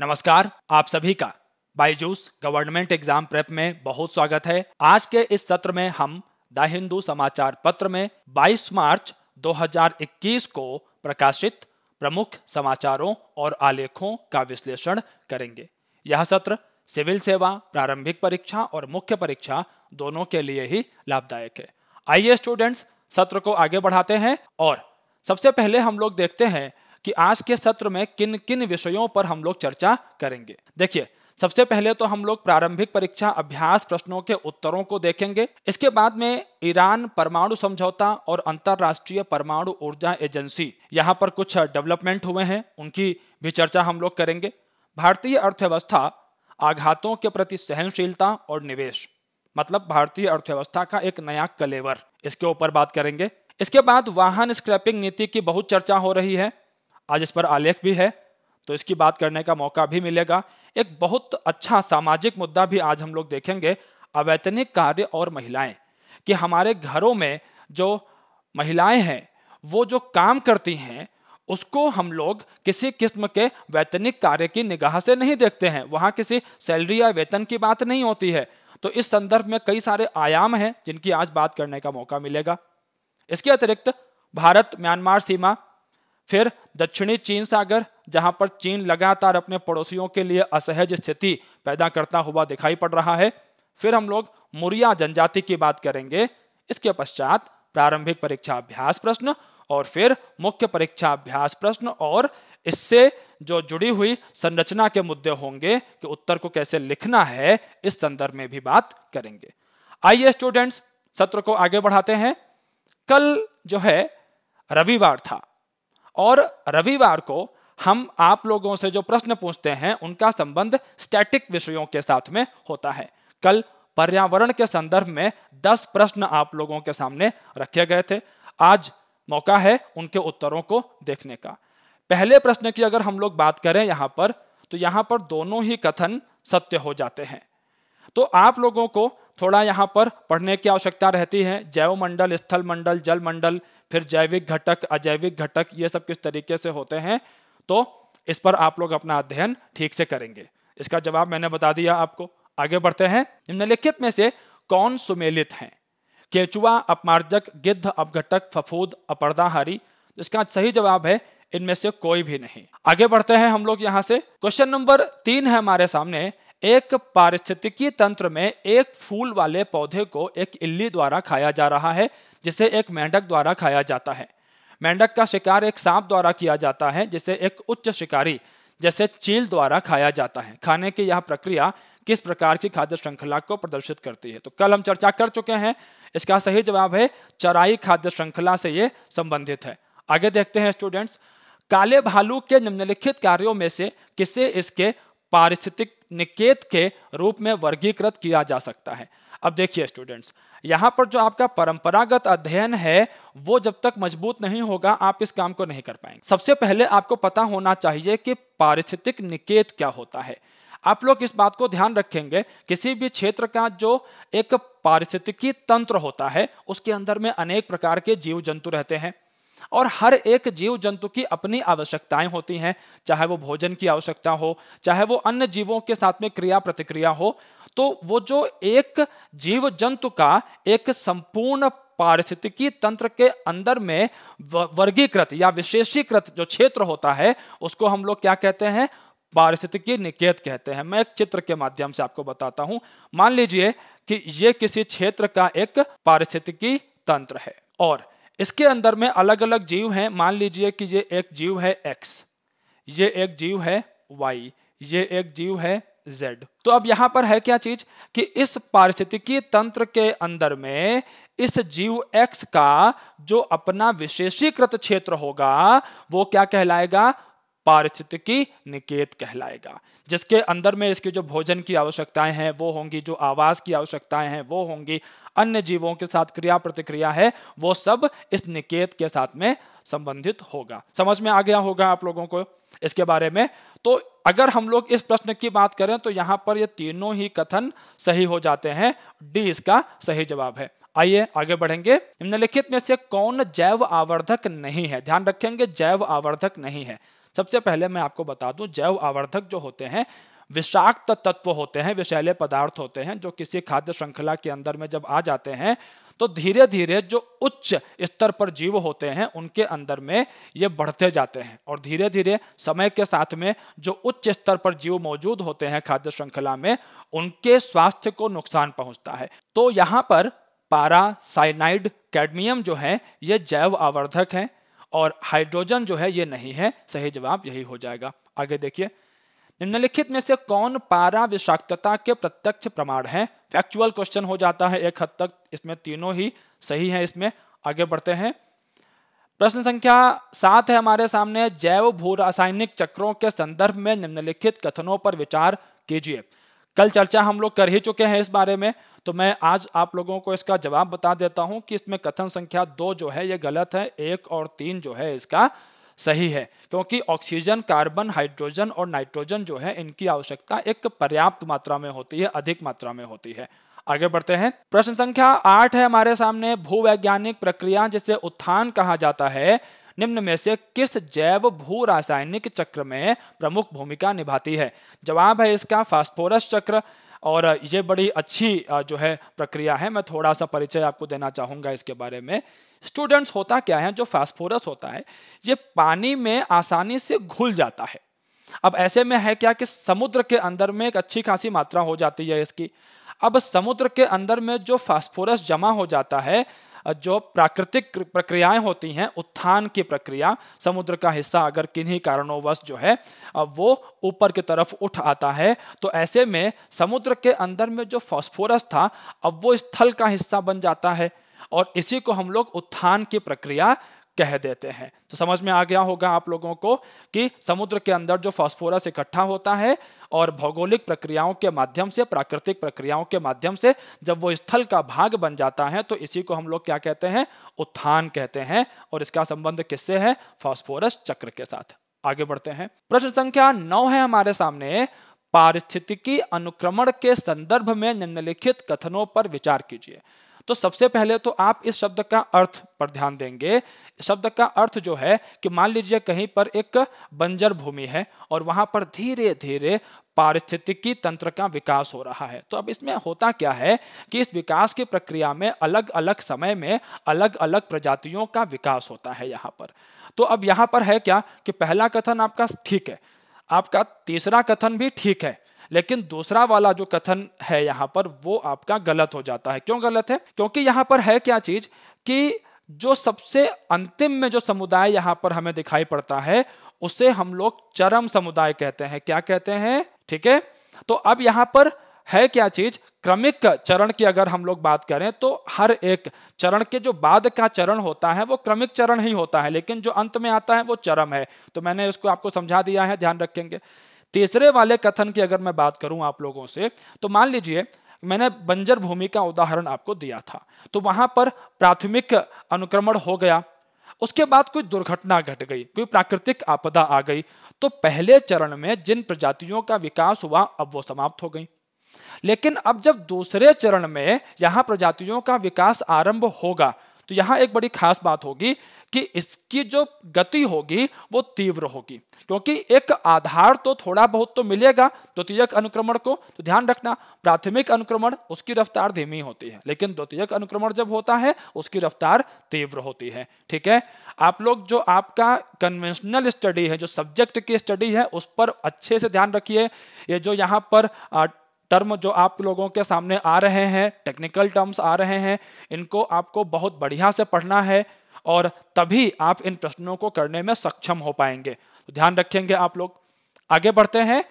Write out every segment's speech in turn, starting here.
नमस्कार आप सभी का बाईजूस गवर्नमेंट एग्जाम प्रेप में बहुत स्वागत है आज के इस सत्र में हम द हिंदू समाचार पत्र में 22 मार्च 2021 को प्रकाशित प्रमुख समाचारों और आलेखों का विश्लेषण करेंगे यह सत्र सिविल सेवा प्रारंभिक परीक्षा और मुख्य परीक्षा दोनों के लिए ही लाभदायक है आइए स्टूडेंट्स सत्र को आगे बढ़ाते हैं और सबसे पहले हम लोग देखते हैं कि आज के सत्र में किन किन विषयों पर हम लोग चर्चा करेंगे देखिए सबसे पहले तो हम लोग प्रारंभिक परीक्षा अभ्यास प्रश्नों के उत्तरों को देखेंगे इसके बाद में ईरान परमाणु समझौता और अंतरराष्ट्रीय परमाणु ऊर्जा एजेंसी यहाँ पर कुछ डेवलपमेंट हुए हैं उनकी भी चर्चा हम लोग करेंगे भारतीय अर्थव्यवस्था आघातों के प्रति सहनशीलता और निवेश मतलब भारतीय अर्थव्यवस्था का एक नया कलेवर इसके ऊपर बात करेंगे इसके बाद वाहन स्क्रैपिंग नीति की बहुत चर्चा हो रही है आज इस पर आलेख भी है तो इसकी बात करने का मौका भी मिलेगा एक बहुत अच्छा सामाजिक मुद्दा भी आज हम लोग देखेंगे अवैतनिक कार्य और महिलाएं कि हमारे घरों में जो महिलाएं हैं वो जो काम करती हैं उसको हम लोग किसी किस्म के वैतनिक कार्य की निगाह से नहीं देखते हैं वहाँ किसी सैलरी या वेतन की बात नहीं होती है तो इस संदर्भ में कई सारे आयाम हैं जिनकी आज बात करने का मौका मिलेगा इसके अतिरिक्त भारत म्यांमार सीमा फिर दक्षिणी चीन सागर जहां पर चीन लगातार अपने पड़ोसियों के लिए असहज स्थिति पैदा करता हुआ दिखाई पड़ रहा है फिर हम लोग मुरिया जनजाति की बात करेंगे इसके पश्चात प्रारंभिक परीक्षा अभ्यास प्रश्न और फिर मुख्य परीक्षा अभ्यास प्रश्न और इससे जो जुड़ी हुई संरचना के मुद्दे होंगे कि उत्तर को कैसे लिखना है इस संदर्भ में भी बात करेंगे आइए स्टूडेंट्स सत्र को आगे बढ़ाते हैं कल जो है रविवार था और रविवार को हम आप लोगों से जो प्रश्न पूछते हैं उनका संबंध स्टैटिक विषयों के साथ में होता है कल पर्यावरण के संदर्भ में 10 प्रश्न आप लोगों के सामने रखे गए थे आज मौका है उनके उत्तरों को देखने का पहले प्रश्न की अगर हम लोग बात करें यहां पर तो यहां पर दोनों ही कथन सत्य हो जाते हैं तो आप लोगों को थोड़ा यहां पर पढ़ने की आवश्यकता रहती है जैव मंडल स्थल मंडल जल मंडल फिर जैविक घटक अजैविक घटक ये सब किस तरीके से होते हैं तो इस पर आप लोग अपना अध्ययन ठीक से करेंगे इसका जवाब मैंने बता दिया आपको आगे बढ़ते हैं निम्नलिखित में से कौन सुमेलित हैं केचुआ अपमार्जक गिद्ध अपघटक फफूद अपर्दाहारी इसका सही जवाब है इनमें से कोई भी नहीं आगे बढ़ते हैं हम लोग यहाँ से क्वेश्चन नंबर तीन है हमारे सामने एक पारिस्थितिकी तंत्र में एक फूल वाले पौधे को एक इल्ली द्वारा खाया जा रहा है जिसे एक मेंढक द्वारा खाया जाता है मेंढक का शिकार एक सांप द्वारा किया जाता है जिसे एक उच्च शिकारी जैसे चील द्वारा खाया जाता है खाने की यह प्रक्रिया किस प्रकार की खाद्य श्रृंखला को प्रदर्शित करती है तो कल हम चर्चा कर चुके हैं इसका सही जवाब है चराई खाद्य श्रृंखला से ये संबंधित है आगे देखते हैं स्टूडेंट्स काले भालू के निम्नलिखित कार्यों में से किसे इसके पारिस्थितिक निकेत के रूप में वर्गीकृत किया जा सकता है अब देखिए स्टूडेंट्स यहाँ पर जो आपका परंपरागत अध्ययन है वो जब तक मजबूत नहीं होगा आप इस काम को नहीं कर पाएंगे सबसे पहले आपको पता होना चाहिए कि पारिस्थितिक निकेत क्या होता है आप लोग इस बात को ध्यान रखेंगे किसी भी क्षेत्र का जो एक पारिस्थितिकी तंत्र होता है उसके अंदर में अनेक प्रकार के जीव जंतु रहते हैं और हर एक जीव जंतु की अपनी आवश्यकताएं होती हैं चाहे वो भोजन की आवश्यकता हो चाहे वो अन्य जीवों के साथ में क्रिया प्रतिक्रिया हो तो वो जो एक जीव जंतु का एक संपूर्ण पारिस्थितिकी तंत्र के अंदर में वर्गीकृत या विशेषीकृत जो क्षेत्र होता है उसको हम लोग क्या कहते हैं पारिस्थितिकी निकेत कहते हैं मैं एक चित्र के माध्यम से आपको बताता हूं मान लीजिए कि ये किसी क्षेत्र का एक पारिस्थितिकी तंत्र है और इसके अंदर में अलग अलग जीव हैं मान लीजिए कि ये एक जीव है एक्स ये एक जीव है वाई ये एक जीव है जेड तो अब यहां पर है क्या चीज कि इस पारिस्थितिकी तंत्र के अंदर में इस जीव एक्स का जो अपना विशेषीकृत क्षेत्र होगा वो क्या कहलाएगा पारिस्थितिकी निकेत कहलाएगा जिसके अंदर में इसके जो भोजन की आवश्यकताएं हैं वो होंगी जो आवास की आवश्यकताएं हैं वो होंगी अन्य जीवों के साथ क्रिया प्रतिक्रिया है वो सब इस निकेत के साथ में संबंधित होगा समझ में आ गया होगा आप लोगों को इसके बारे में तो अगर हम लोग इस प्रश्न की बात करें तो यहाँ पर ये तीनों ही कथन सही हो जाते हैं डी इसका सही जवाब है आइए आगे बढ़ेंगे निम्नलिखित में से कौन जैव आवर्धक नहीं है ध्यान रखेंगे जैव आवर्धक नहीं है सबसे पहले मैं आपको बता दूं जैव आवर्धक जो होते हैं विषाक्त तत्व होते हैं विषैले पदार्थ होते हैं जो किसी खाद्य श्रृंखला के अंदर में जब आ जाते हैं तो धीरे धीरे जो उच्च स्तर पर जीव होते हैं उनके अंदर में ये बढ़ते जाते हैं और धीरे धीरे समय के साथ में जो उच्च स्तर पर जीव मौजूद होते हैं खाद्य श्रृंखला में उनके स्वास्थ्य को नुकसान पहुंचता है तो यहाँ पर पारा साइनाइड कैडमियम जो है ये जैव आवर्धक है और हाइड्रोजन जो है ये नहीं है सही जवाब यही हो जाएगा आगे देखिए निम्नलिखित में से कौन पारा विषाक्तता के प्रत्यक्ष प्रमाण है फैक्चुअल क्वेश्चन हो जाता है एक हद तक इसमें तीनों ही सही है इसमें आगे बढ़ते हैं प्रश्न संख्या सात है हमारे सामने जैव भू रासायनिक चक्रों के संदर्भ में निम्नलिखित कथनों पर विचार कीजिए कल चर्चा हम लोग कर ही चुके हैं इस बारे में तो मैं आज आप लोगों को इसका जवाब बता देता हूं कि इसमें कथन संख्या दो जो है ये गलत है एक और तीन जो है इसका सही है क्योंकि ऑक्सीजन कार्बन हाइड्रोजन और नाइट्रोजन जो है इनकी आवश्यकता एक पर्याप्त मात्रा में होती है अधिक मात्रा में होती है आगे बढ़ते हैं प्रश्न संख्या आठ है हमारे सामने भूवैज्ञानिक प्रक्रिया जिसे उत्थान कहा जाता है निम्न में से किस जैव भू रासायनिक चक्र में प्रमुख भूमिका निभाती है जवाब है इसका फास्फोरस चक्र और ये बड़ी अच्छी जो है प्रक्रिया है मैं थोड़ा सा परिचय आपको देना चाहूँगा इसके बारे में स्टूडेंट्स होता क्या है जो फास्फोरस होता है ये पानी में आसानी से घुल जाता है अब ऐसे में है क्या कि समुद्र के अंदर में एक अच्छी खासी मात्रा हो जाती है इसकी अब समुद्र के अंदर में जो फास्फोरस जमा हो जाता है जो प्राकृतिक प्रक्रियाएं होती हैं उत्थान की प्रक्रिया समुद्र का हिस्सा अगर किन्हीं कारणोंवश जो है वो ऊपर की तरफ उठ आता है तो ऐसे में समुद्र के अंदर में जो फॉस्फोरस था अब वो स्थल का हिस्सा बन जाता है और इसी को हम लोग उत्थान की प्रक्रिया कह देते हैं तो समझ में आ गया होगा आप लोगों को कि समुद्र के अंदर जो फास्फोरस इकट्ठा होता है और भौगोलिक प्रक्रियाओं के माध्यम से प्राकृतिक प्रक्रियाओं के माध्यम से जब वो स्थल का भाग बन जाता है तो इसी को हम लोग क्या कहते हैं उत्थान कहते हैं और इसका संबंध किससे है फॉस्फोरस चक्र के साथ आगे बढ़ते हैं प्रश्न संख्या नौ है हमारे सामने पारिस्थितिकी अनुक्रमण के संदर्भ में निम्नलिखित कथनों पर विचार कीजिए तो सबसे पहले तो आप इस शब्द का अर्थ पर ध्यान देंगे शब्द का अर्थ जो है कि मान लीजिए कहीं पर एक बंजर भूमि है और वहां पर धीरे धीरे पारिस्थितिकी तंत्र का विकास हो रहा है तो अब इसमें होता क्या है कि इस विकास की प्रक्रिया में अलग अलग समय में अलग अलग प्रजातियों का विकास होता है यहाँ पर तो अब यहाँ पर है क्या कि पहला कथन आपका ठीक है आपका तीसरा कथन भी ठीक है लेकिन दूसरा वाला जो कथन है यहाँ पर वो आपका गलत हो जाता है क्यों गलत है क्योंकि यहां पर है क्या चीज कि जो सबसे अंतिम में जो समुदाय यहाँ पर हमें दिखाई पड़ता है उसे हम लोग चरम समुदाय कहते हैं क्या कहते हैं ठीक है तो अब यहाँ पर है क्या चीज क्रमिक चरण की अगर हम लोग बात करें तो हर एक चरण के जो बाद का चरण होता है वो क्रमिक चरण ही होता है लेकिन जो अंत में आता है वो चरम है तो मैंने उसको आपको समझा दिया है ध्यान रखेंगे तीसरे वाले कथन की अगर मैं बात करूं आप लोगों से तो मान लीजिए मैंने बंजर भूमि का उदाहरण आपको दिया था तो वहां पर प्राथमिक अनुक्रमण हो गया उसके बाद कोई दुर्घटना घट गई कोई प्राकृतिक आपदा आ गई तो पहले चरण में जिन प्रजातियों का विकास हुआ अब वो समाप्त हो गई लेकिन अब जब दूसरे चरण में यहां प्रजातियों का विकास आरंभ होगा तो यहां एक बड़ी खास बात होगी कि इसकी जो गति होगी वो तीव्र होगी क्योंकि एक आधार तो थोड़ा बहुत तो मिलेगा द्वितीयक अनुक्रमण को तो ध्यान रखना प्राथमिक अनुक्रमण उसकी रफ्तार धीमी होती है लेकिन द्वितीयक अनुक्रमण जब होता है उसकी रफ्तार तीव्र होती है ठीक है आप लोग जो आपका कन्वेंशनल स्टडी है जो सब्जेक्ट की स्टडी है उस पर अच्छे से ध्यान रखिए ये जो यहाँ पर आ, टर्म जो आप लोगों के सामने आ रहे हैं टेक्निकल टर्म्स आ रहे हैं इनको आपको बहुत बढ़िया से पढ़ना है और तभी आप इन प्रश्नों को करने में सक्षम हो पाएंगे तो ध्यान रखेंगे आप लोग आगे बढ़ते हैं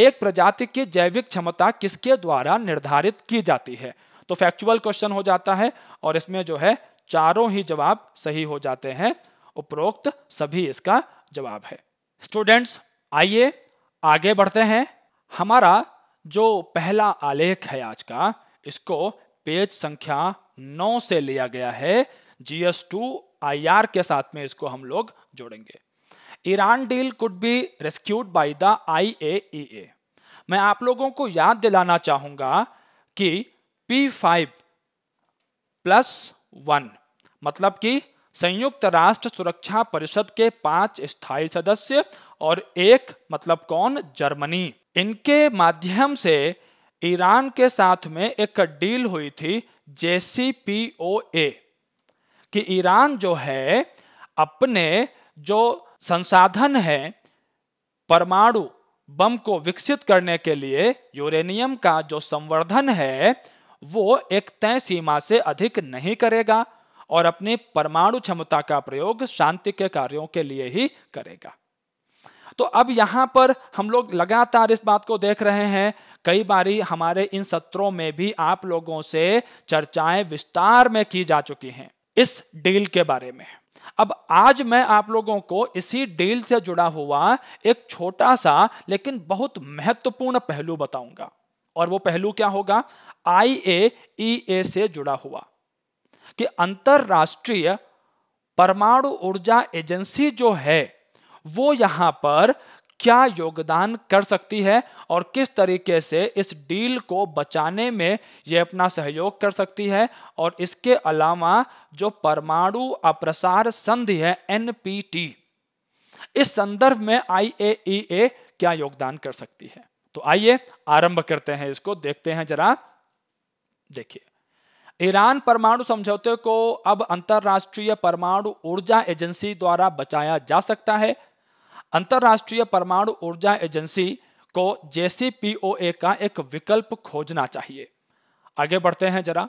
एक प्रजाति की जैविक क्षमता किसके द्वारा निर्धारित की जाती है तो फैक्चुअल क्वेश्चन हो जाता है और इसमें जो है चारों ही जवाब सही हो जाते हैं उपरोक्त सभी इसका जवाब है स्टूडेंट्स आइए आगे बढ़ते हैं हमारा जो पहला आलेख है आज का इसको पेज संख्या 9 से लिया गया है जीएस टू आईआर के साथ में इसको हम लोग जोड़ेंगे Iran deal could be rescued by the IAEA मैं आप लोगों को याद दिलाना चाहूंगा कि पी फाइव प्लस वन मतलब कि संयुक्त राष्ट्र सुरक्षा परिषद के पांच स्थायी सदस्य और एक मतलब कौन जर्मनी इनके माध्यम से ईरान के साथ में एक डील हुई थी जेसीपीओए कि ईरान जो है अपने जो संसाधन है परमाणु बम को विकसित करने के लिए यूरेनियम का जो संवर्धन है वो एक तय सीमा से अधिक नहीं करेगा और अपनी परमाणु क्षमता का प्रयोग शांति के कार्यों के लिए ही करेगा तो अब यहां पर हम लोग लगातार इस बात को देख रहे हैं कई बारी हमारे इन सत्रों में भी आप लोगों से चर्चाएं विस्तार में की जा चुकी हैं इस डील के बारे में अब आज मैं आप लोगों को इसी डील से जुड़ा हुआ एक छोटा सा लेकिन बहुत महत्वपूर्ण पहलू बताऊंगा और वो पहलू क्या होगा आई ए ए से जुड़ा हुआ कि अंतरराष्ट्रीय परमाणु ऊर्जा एजेंसी जो है वो यहां पर क्या योगदान कर सकती है और किस तरीके से इस डील को बचाने में ये अपना सहयोग कर सकती है और इसके अलावा जो परमाणु अप्रसार संधि है एनपीटी इस संदर्भ में आईएईए क्या योगदान कर सकती है तो आइए आरंभ करते हैं इसको देखते हैं जरा देखिए ईरान परमाणु समझौते को अब अंतर्राष्ट्रीय परमाणु ऊर्जा एजेंसी द्वारा बचाया जा सकता है अंतर्राष्ट्रीय परमाणु ऊर्जा एजेंसी को जेसीपीओए का एक विकल्प खोजना चाहिए आगे बढ़ते हैं जरा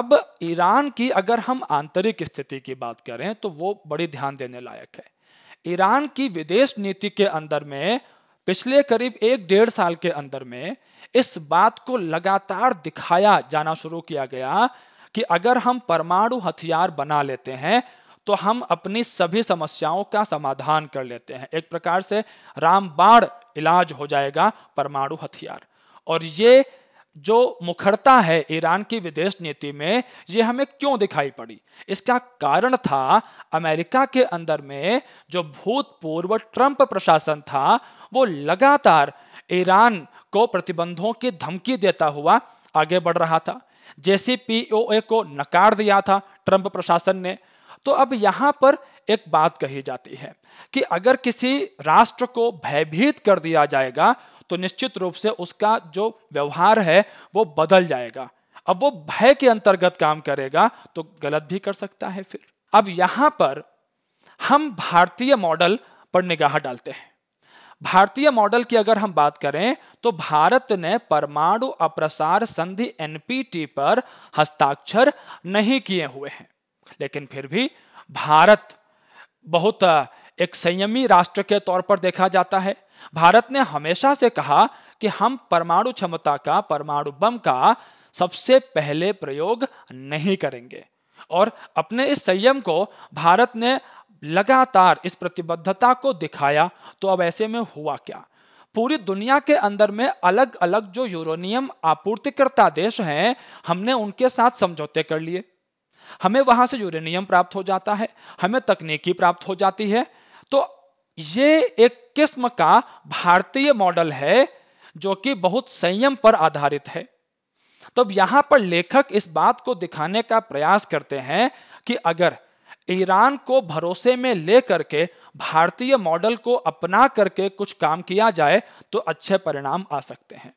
अब ईरान की अगर हम आंतरिक स्थिति की बात करें तो वो बड़ी ध्यान देने लायक है ईरान की विदेश नीति के अंदर में पिछले करीब एक डेढ़ साल के अंदर में इस बात को लगातार दिखाया जाना शुरू किया गया कि अगर हम परमाणु हथियार बना लेते हैं तो हम अपनी सभी समस्याओं का समाधान कर लेते हैं एक प्रकार से रामबाण इलाज हो जाएगा परमाणु हथियार और ये जो मुखरता है ईरान की विदेश नीति में ये हमें क्यों दिखाई पड़ी इसका कारण था अमेरिका के अंदर में जो भूतपूर्व ट्रंप प्रशासन था वो लगातार ईरान को प्रतिबंधों की धमकी देता हुआ आगे बढ़ रहा था जेसीपीओए को नकार दिया था ट्रंप प्रशासन ने तो अब यहाँ पर एक बात कही जाती है कि अगर किसी राष्ट्र को भयभीत कर दिया जाएगा तो निश्चित रूप से उसका जो व्यवहार है वो बदल जाएगा अब वो भय के अंतर्गत काम करेगा तो गलत भी कर सकता है फिर अब यहां पर हम भारतीय मॉडल पर निगाह डालते हैं भारतीय मॉडल की अगर हम बात करें तो भारत ने परमाणु अप्रसार संधि एनपीटी पर हस्ताक्षर नहीं किए हुए हैं लेकिन फिर भी भारत बहुत एक संयमी राष्ट्र के तौर पर देखा जाता है भारत ने हमेशा से कहा कि हम परमाणु क्षमता का परमाणु बम का सबसे पहले प्रयोग नहीं करेंगे और अपने इस संयम को भारत ने लगातार इस प्रतिबद्धता को दिखाया तो अब ऐसे में हुआ क्या पूरी दुनिया के अंदर में अलग अलग जो यूरोनियम आपूर्तिकर्ता देश हैं हमने उनके साथ समझौते कर लिए हमें वहां से यूरेनियम प्राप्त हो जाता है हमें तकनीकी प्राप्त हो जाती है तो ये एक किस्म का भारतीय मॉडल है जो कि बहुत संयम पर आधारित है तो यहां पर लेखक इस बात को दिखाने का प्रयास करते हैं कि अगर ईरान को भरोसे में ले करके भारतीय मॉडल को अपना करके कुछ काम किया जाए तो अच्छे परिणाम आ सकते हैं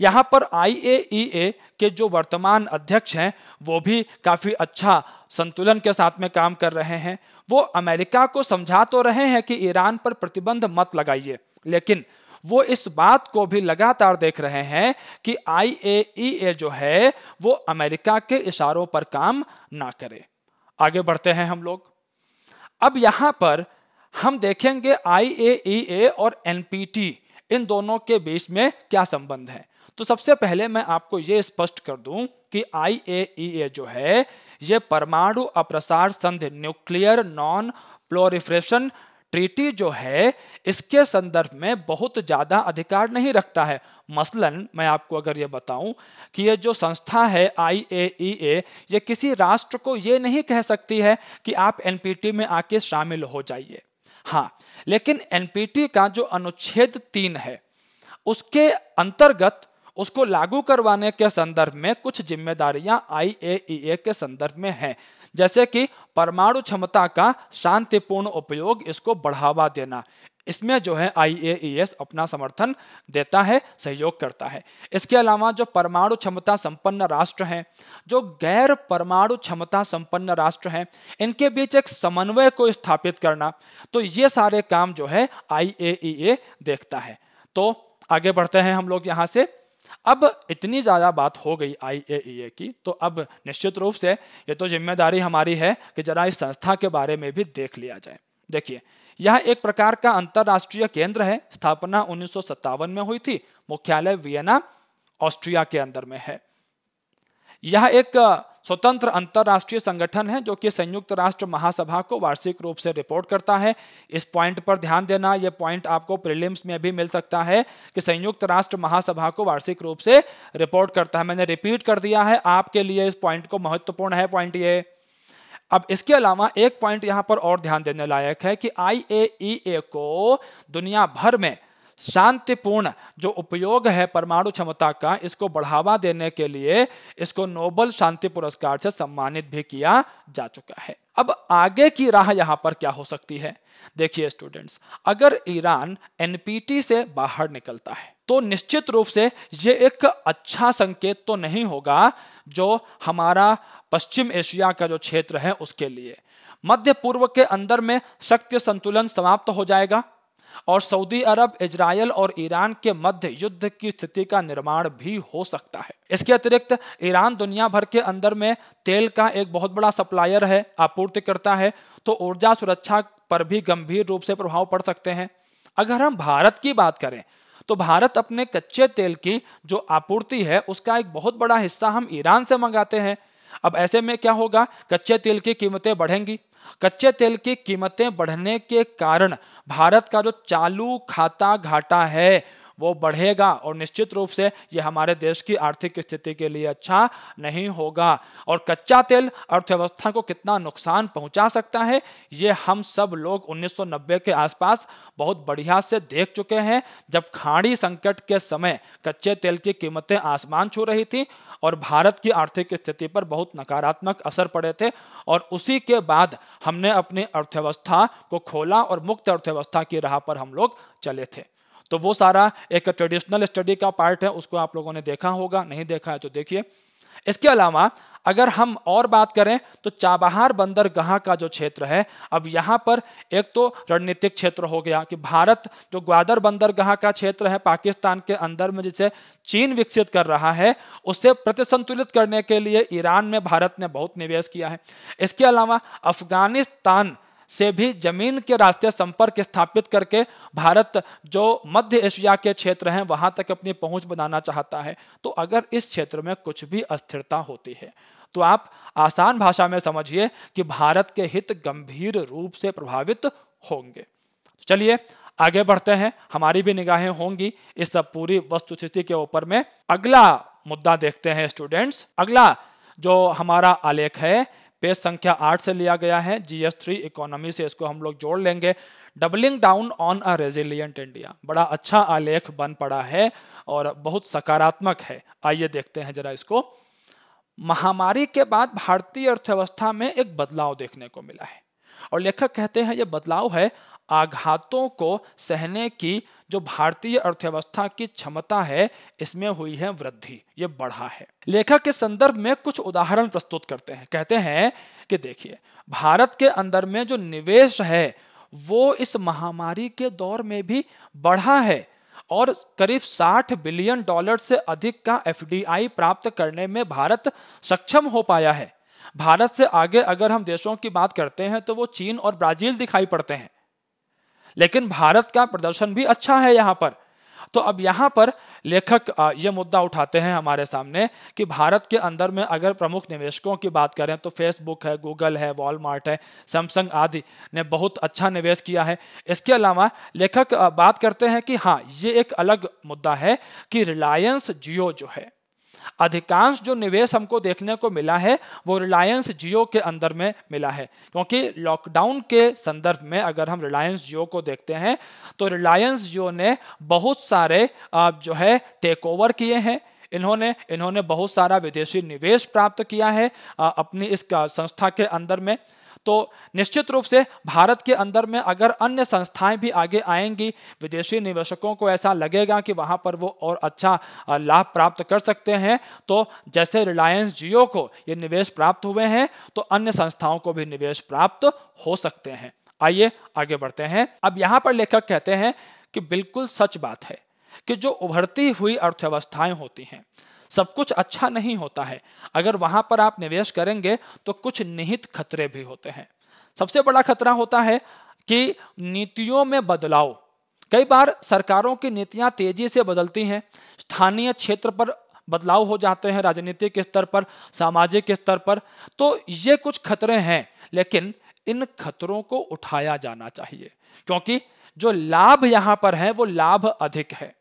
यहाँ पर आई e के जो वर्तमान अध्यक्ष हैं वो भी काफ़ी अच्छा संतुलन के साथ में काम कर रहे हैं वो अमेरिका को समझा तो रहे हैं कि ईरान पर प्रतिबंध मत लगाइए लेकिन वो इस बात को भी लगातार देख रहे हैं कि आई e जो है वो अमेरिका के इशारों पर काम ना करे आगे बढ़ते हैं हम लोग अब यहाँ पर हम देखेंगे आई e और एन इन दोनों के बीच में क्या संबंध है तो सबसे पहले मैं आपको ये स्पष्ट कर दूं कि आई e जो है ये परमाणु अप्रसार संधि न्यूक्लियर नॉन प्लोरिफ्रेशन ट्रीटी जो है इसके संदर्भ में बहुत ज़्यादा अधिकार नहीं रखता है मसलन मैं आपको अगर ये बताऊं कि ये जो संस्था है आई e ये किसी राष्ट्र को ये नहीं कह सकती है कि आप एन में आके शामिल हो जाइए हाँ लेकिन एनपीटी का जो अनुच्छेद तीन है उसके अंतर्गत उसको लागू करवाने के संदर्भ में कुछ जिम्मेदारियां ए e के संदर्भ में हैं जैसे कि परमाणु क्षमता का शांतिपूर्ण उपयोग इसको बढ़ावा देना इसमें जो है आई e अपना समर्थन देता है सहयोग करता है इसके अलावा जो परमाणु क्षमता संपन्न राष्ट्र हैं जो गैर परमाणु क्षमता संपन्न राष्ट्र हैं इनके बीच एक समन्वय को स्थापित करना तो ये सारे काम जो है आई e देखता है तो आगे बढ़ते हैं हम लोग यहाँ से अब इतनी ज़्यादा बात हो गई आई ए ए की तो अब निश्चित रूप से ये तो जिम्मेदारी हमारी है कि जरा इस संस्था के बारे में भी देख लिया जाए देखिए यह एक प्रकार का अंतरराष्ट्रीय केंद्र है स्थापना उन्नीस में हुई थी मुख्यालय वियना ऑस्ट्रिया के अंदर में है यह एक स्वतंत्र अंतर्राष्ट्रीय संगठन है जो कि संयुक्त राष्ट्र महासभा को वार्षिक रूप से रिपोर्ट करता है इस पॉइंट पर ध्यान देना यह पॉइंट आपको प्रिलिम्स में भी मिल सकता है कि संयुक्त राष्ट्र महासभा को वार्षिक रूप से रिपोर्ट करता है मैंने रिपीट कर दिया है आपके लिए इस पॉइंट को महत्वपूर्ण है पॉइंट ये अब इसके अलावा एक पॉइंट यहां पर और ध्यान देने लायक है कि आई e को दुनिया भर में शांतिपूर्ण जो उपयोग है परमाणु क्षमता का इसको बढ़ावा देने के लिए इसको नोबल शांति पुरस्कार से सम्मानित भी किया जा चुका है अब आगे की राह यहाँ पर क्या हो सकती है देखिए स्टूडेंट्स अगर ईरान एनपीटी से बाहर निकलता है तो निश्चित रूप से ये एक अच्छा संकेत तो नहीं होगा जो हमारा पश्चिम एशिया का जो क्षेत्र है उसके लिए मध्य पूर्व के अंदर में शक्ति संतुलन समाप्त हो जाएगा और सऊदी अरब इजराइल और ईरान के मध्य युद्ध की स्थिति का निर्माण भी हो सकता है इसके अतिरिक्त ईरान दुनिया भर के अंदर में तेल का एक बहुत बड़ा सप्लायर है आपूर्ति करता है तो ऊर्जा सुरक्षा पर भी गंभीर रूप से प्रभाव पड़ सकते हैं अगर हम भारत की बात करें तो भारत अपने कच्चे तेल की जो आपूर्ति है उसका एक बहुत बड़ा हिस्सा हम ईरान से मंगाते हैं अब ऐसे में क्या होगा कच्चे तेल की कीमतें बढ़ेंगी कच्चे तेल की कीमतें बढ़ने के कारण भारत का जो चालू खाता घाटा है वो बढ़ेगा और निश्चित रूप से ये हमारे देश की आर्थिक स्थिति के लिए अच्छा नहीं होगा और कच्चा तेल अर्थव्यवस्था को कितना नुकसान पहुंचा सकता है ये हम सब लोग 1990 के आसपास बहुत बढ़िया से देख चुके हैं जब खाड़ी संकट के समय कच्चे तेल की कीमतें आसमान छू रही थी और भारत की आर्थिक स्थिति पर बहुत नकारात्मक असर पड़े थे और उसी के बाद हमने अपनी अर्थव्यवस्था को खोला और मुक्त अर्थव्यवस्था की राह पर हम लोग चले थे तो वो सारा एक ट्रेडिशनल स्टडी का पार्ट है उसको आप लोगों ने देखा होगा नहीं देखा है तो देखिए इसके अलावा अगर हम और बात करें तो चाबहार बंदरगाह का जो क्षेत्र है अब यहाँ पर एक तो रणनीतिक क्षेत्र हो गया कि भारत जो ग्वादर बंदरगाह का क्षेत्र है पाकिस्तान के अंदर में जिसे चीन विकसित कर रहा है उसे प्रतिसंतुलित करने के लिए ईरान में भारत ने बहुत निवेश किया है इसके अलावा अफगानिस्तान से भी जमीन के रास्ते संपर्क स्थापित करके भारत जो मध्य एशिया के क्षेत्र हैं वहां तक अपनी पहुंच बनाना चाहता है तो अगर इस क्षेत्र में कुछ भी अस्थिरता होती है तो आप आसान भाषा में समझिए कि भारत के हित गंभीर रूप से प्रभावित होंगे चलिए आगे बढ़ते हैं हमारी भी निगाहें होंगी इस सब पूरी वस्तुस्थिति के ऊपर में अगला मुद्दा देखते हैं स्टूडेंट्स अगला जो हमारा आलेख है पेज संख्या आठ से लिया गया है जीएस थ्री इकोनॉमी से इसको हम लोग जोड़ लेंगे doubling down on a resilient India बड़ा अच्छा आलेख बन पड़ा है और बहुत सकारात्मक है आइए देखते हैं जरा इसको महामारी के बाद भारतीय अर्थव्यवस्था में एक बदलाव देखने को मिला है और लेखक कहते हैं यह बदलाव है आघातों को सहने की जो भारतीय अर्थव्यवस्था की क्षमता है इसमें हुई है वृद्धि ये बढ़ा है लेखक के संदर्भ में कुछ उदाहरण प्रस्तुत करते हैं कहते हैं कि देखिए भारत के अंदर में जो निवेश है वो इस महामारी के दौर में भी बढ़ा है और करीब 60 बिलियन डॉलर से अधिक का एफ प्राप्त करने में भारत सक्षम हो पाया है भारत से आगे अगर हम देशों की बात करते हैं तो वो चीन और ब्राजील दिखाई पड़ते हैं लेकिन भारत का प्रदर्शन भी अच्छा है यहाँ पर तो अब यहाँ पर लेखक ये मुद्दा उठाते हैं हमारे सामने कि भारत के अंदर में अगर प्रमुख निवेशकों की बात करें तो फेसबुक है गूगल है वॉलमार्ट है सैमसंग आदि ने बहुत अच्छा निवेश किया है इसके अलावा लेखक बात करते हैं कि हाँ ये एक अलग मुद्दा है कि रिलायंस जियो जो है अधिकांश जो निवेश हमको देखने को मिला है वो रिलायंस जियो के अंदर में मिला है क्योंकि लॉकडाउन के संदर्भ में अगर हम रिलायंस जियो को देखते हैं तो रिलायंस जियो ने बहुत सारे जो है टेक ओवर किए हैं इन्होंने इन्होंने बहुत सारा विदेशी निवेश प्राप्त किया है अपनी इस संस्था के अंदर में तो निश्चित रूप से भारत के अंदर में अगर अन्य संस्थाएं भी आगे आएंगी विदेशी निवेशकों को ऐसा लगेगा कि वहां पर वो और अच्छा लाभ प्राप्त कर सकते हैं तो जैसे रिलायंस जियो को ये निवेश प्राप्त हुए हैं तो अन्य संस्थाओं को भी निवेश प्राप्त हो सकते हैं आइए आगे बढ़ते हैं अब यहां पर लेखक कहते हैं कि बिल्कुल सच बात है कि जो उभरती हुई अर्थव्यवस्थाएं होती हैं सब कुछ अच्छा नहीं होता है अगर वहां पर आप निवेश करेंगे तो कुछ निहित खतरे भी होते हैं सबसे बड़ा खतरा होता है कि नीतियों में बदलाव कई बार सरकारों की नीतियां तेजी से बदलती हैं स्थानीय क्षेत्र पर बदलाव हो जाते हैं राजनीतिक स्तर पर सामाजिक स्तर पर तो ये कुछ खतरे हैं लेकिन इन खतरों को उठाया जाना चाहिए क्योंकि जो लाभ यहां पर है वो लाभ अधिक है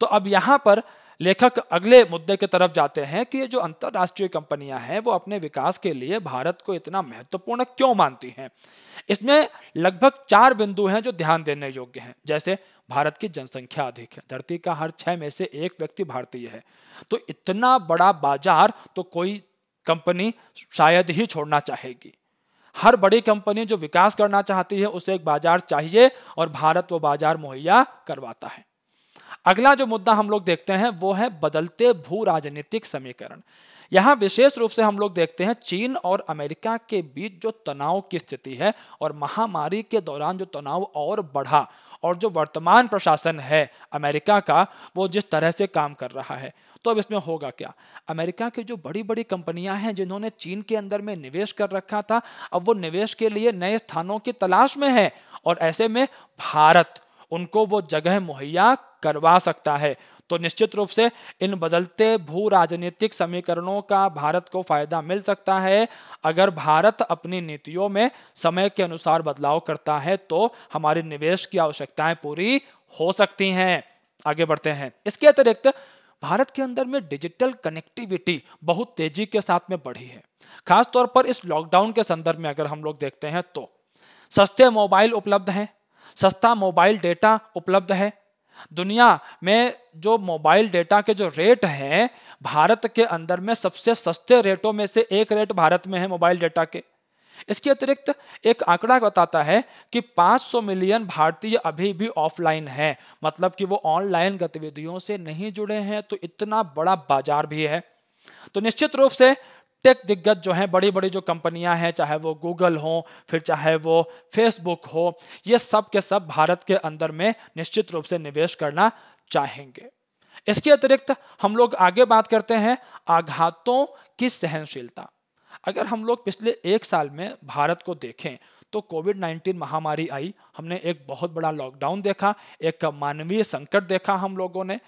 तो अब यहां पर लेखक अगले मुद्दे की तरफ जाते हैं कि ये जो अंतरराष्ट्रीय कंपनियां हैं वो अपने विकास के लिए भारत को इतना महत्वपूर्ण क्यों मानती हैं इसमें लगभग चार बिंदु हैं जो ध्यान देने योग्य हैं जैसे भारत की जनसंख्या अधिक है धरती का हर छह में से एक व्यक्ति भारतीय है तो इतना बड़ा बाजार तो कोई कंपनी शायद ही छोड़ना चाहेगी हर बड़ी कंपनी जो विकास करना चाहती है उसे एक बाजार चाहिए और भारत वो बाजार मुहैया करवाता है अगला जो मुद्दा हम लोग देखते हैं वो है बदलते भू राजनीतिक समीकरण यहाँ विशेष रूप से हम लोग देखते हैं चीन और अमेरिका के बीच जो तनाव की स्थिति है और महामारी के दौरान जो तनाव और बढ़ा और जो वर्तमान प्रशासन है अमेरिका का वो जिस तरह से काम कर रहा है तो अब इसमें होगा क्या अमेरिका की जो बड़ी बड़ी कंपनियां हैं जिन्होंने चीन के अंदर में निवेश कर रखा था अब वो निवेश के लिए नए स्थानों की तलाश में है और ऐसे में भारत उनको वो जगह मुहैया करवा सकता है तो निश्चित रूप से इन बदलते भू राजनीतिक समीकरणों का भारत को फायदा मिल सकता है अगर भारत अपनी नीतियों में समय के अनुसार बदलाव करता है तो हमारे निवेश की आवश्यकताएं पूरी हो सकती हैं आगे बढ़ते हैं इसके अतिरिक्त भारत के अंदर में डिजिटल कनेक्टिविटी बहुत तेजी के साथ में बढ़ी है खासतौर पर इस लॉकडाउन के संदर्भ में अगर हम लोग देखते हैं तो सस्ते मोबाइल उपलब्ध हैं सस्ता मोबाइल डेटा उपलब्ध है दुनिया में जो मोबाइल डेटा के जो रेट हैं भारत के अंदर में सबसे सस्ते रेटों में से एक रेट भारत में है मोबाइल डेटा के इसके अतिरिक्त एक आंकड़ा बताता है कि 500 मिलियन भारतीय अभी भी ऑफलाइन हैं मतलब कि वो ऑनलाइन गतिविधियों से नहीं जुड़े हैं तो इतना बड़ा बाजार भी है तो निश्चित रूप से टेक दिग्गज जो हैं बड़ी बड़ी जो कंपनियां हैं चाहे वो गूगल हो फिर चाहे वो फेसबुक हो ये सब के सब भारत के अंदर में निश्चित रूप से निवेश करना चाहेंगे इसके अतिरिक्त हम लोग आगे बात करते हैं आघातों की सहनशीलता अगर हम लोग पिछले एक साल में भारत को देखें तो कोविड 19 महामारी आई हमने एक बहुत बड़ा लॉकडाउन देखा एक मानवीय संकट देखा हम लोगों ने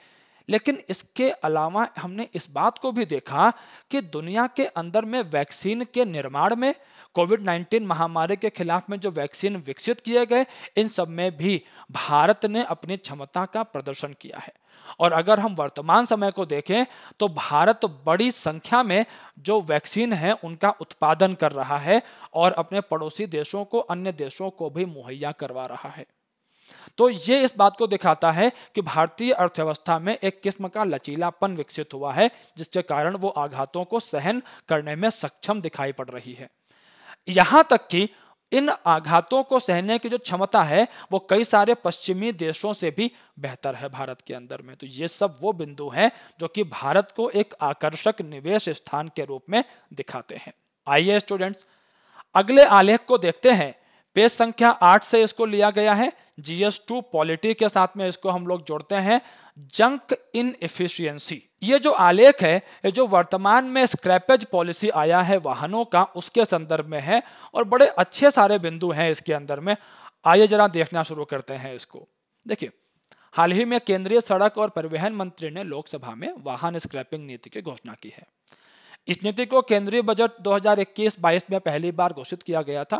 लेकिन इसके अलावा हमने इस बात को भी देखा कि दुनिया के अंदर में वैक्सीन के निर्माण में कोविड 19 महामारी के खिलाफ में जो वैक्सीन विकसित किए गए इन सब में भी भारत ने अपनी क्षमता का प्रदर्शन किया है और अगर हम वर्तमान समय को देखें तो भारत बड़ी संख्या में जो वैक्सीन है उनका उत्पादन कर रहा है और अपने पड़ोसी देशों को अन्य देशों को भी मुहैया करवा रहा है तो ये इस बात को दिखाता है कि भारतीय अर्थव्यवस्था में एक किस्म का लचीलापन विकसित हुआ है जिसके कारण वो आघातों को सहन करने में सक्षम दिखाई पड़ रही है यहां तक कि इन आघातों को सहने की जो क्षमता है वो कई सारे पश्चिमी देशों से भी बेहतर है भारत के अंदर में तो ये सब वो बिंदु हैं जो कि भारत को एक आकर्षक निवेश स्थान के रूप में दिखाते हैं आइए स्टूडेंट्स अगले आलेख को देखते हैं पेज संख्या आठ से इसको लिया गया है जीएस टू पॉलिटी के साथ में इसको हम लोग जोड़ते हैं जंक इन एफिशिएंसी ये जो आलेख है ये जो वर्तमान में स्क्रैपेज पॉलिसी आया है वाहनों का उसके संदर्भ में है और बड़े अच्छे सारे बिंदु हैं इसके अंदर में आइए जरा देखना शुरू करते हैं इसको देखिए हाल ही में केंद्रीय सड़क और परिवहन मंत्री ने लोकसभा में वाहन स्क्रैपिंग नीति की घोषणा की है इस नीति को केंद्रीय बजट 2021-22 में पहली बार घोषित किया गया था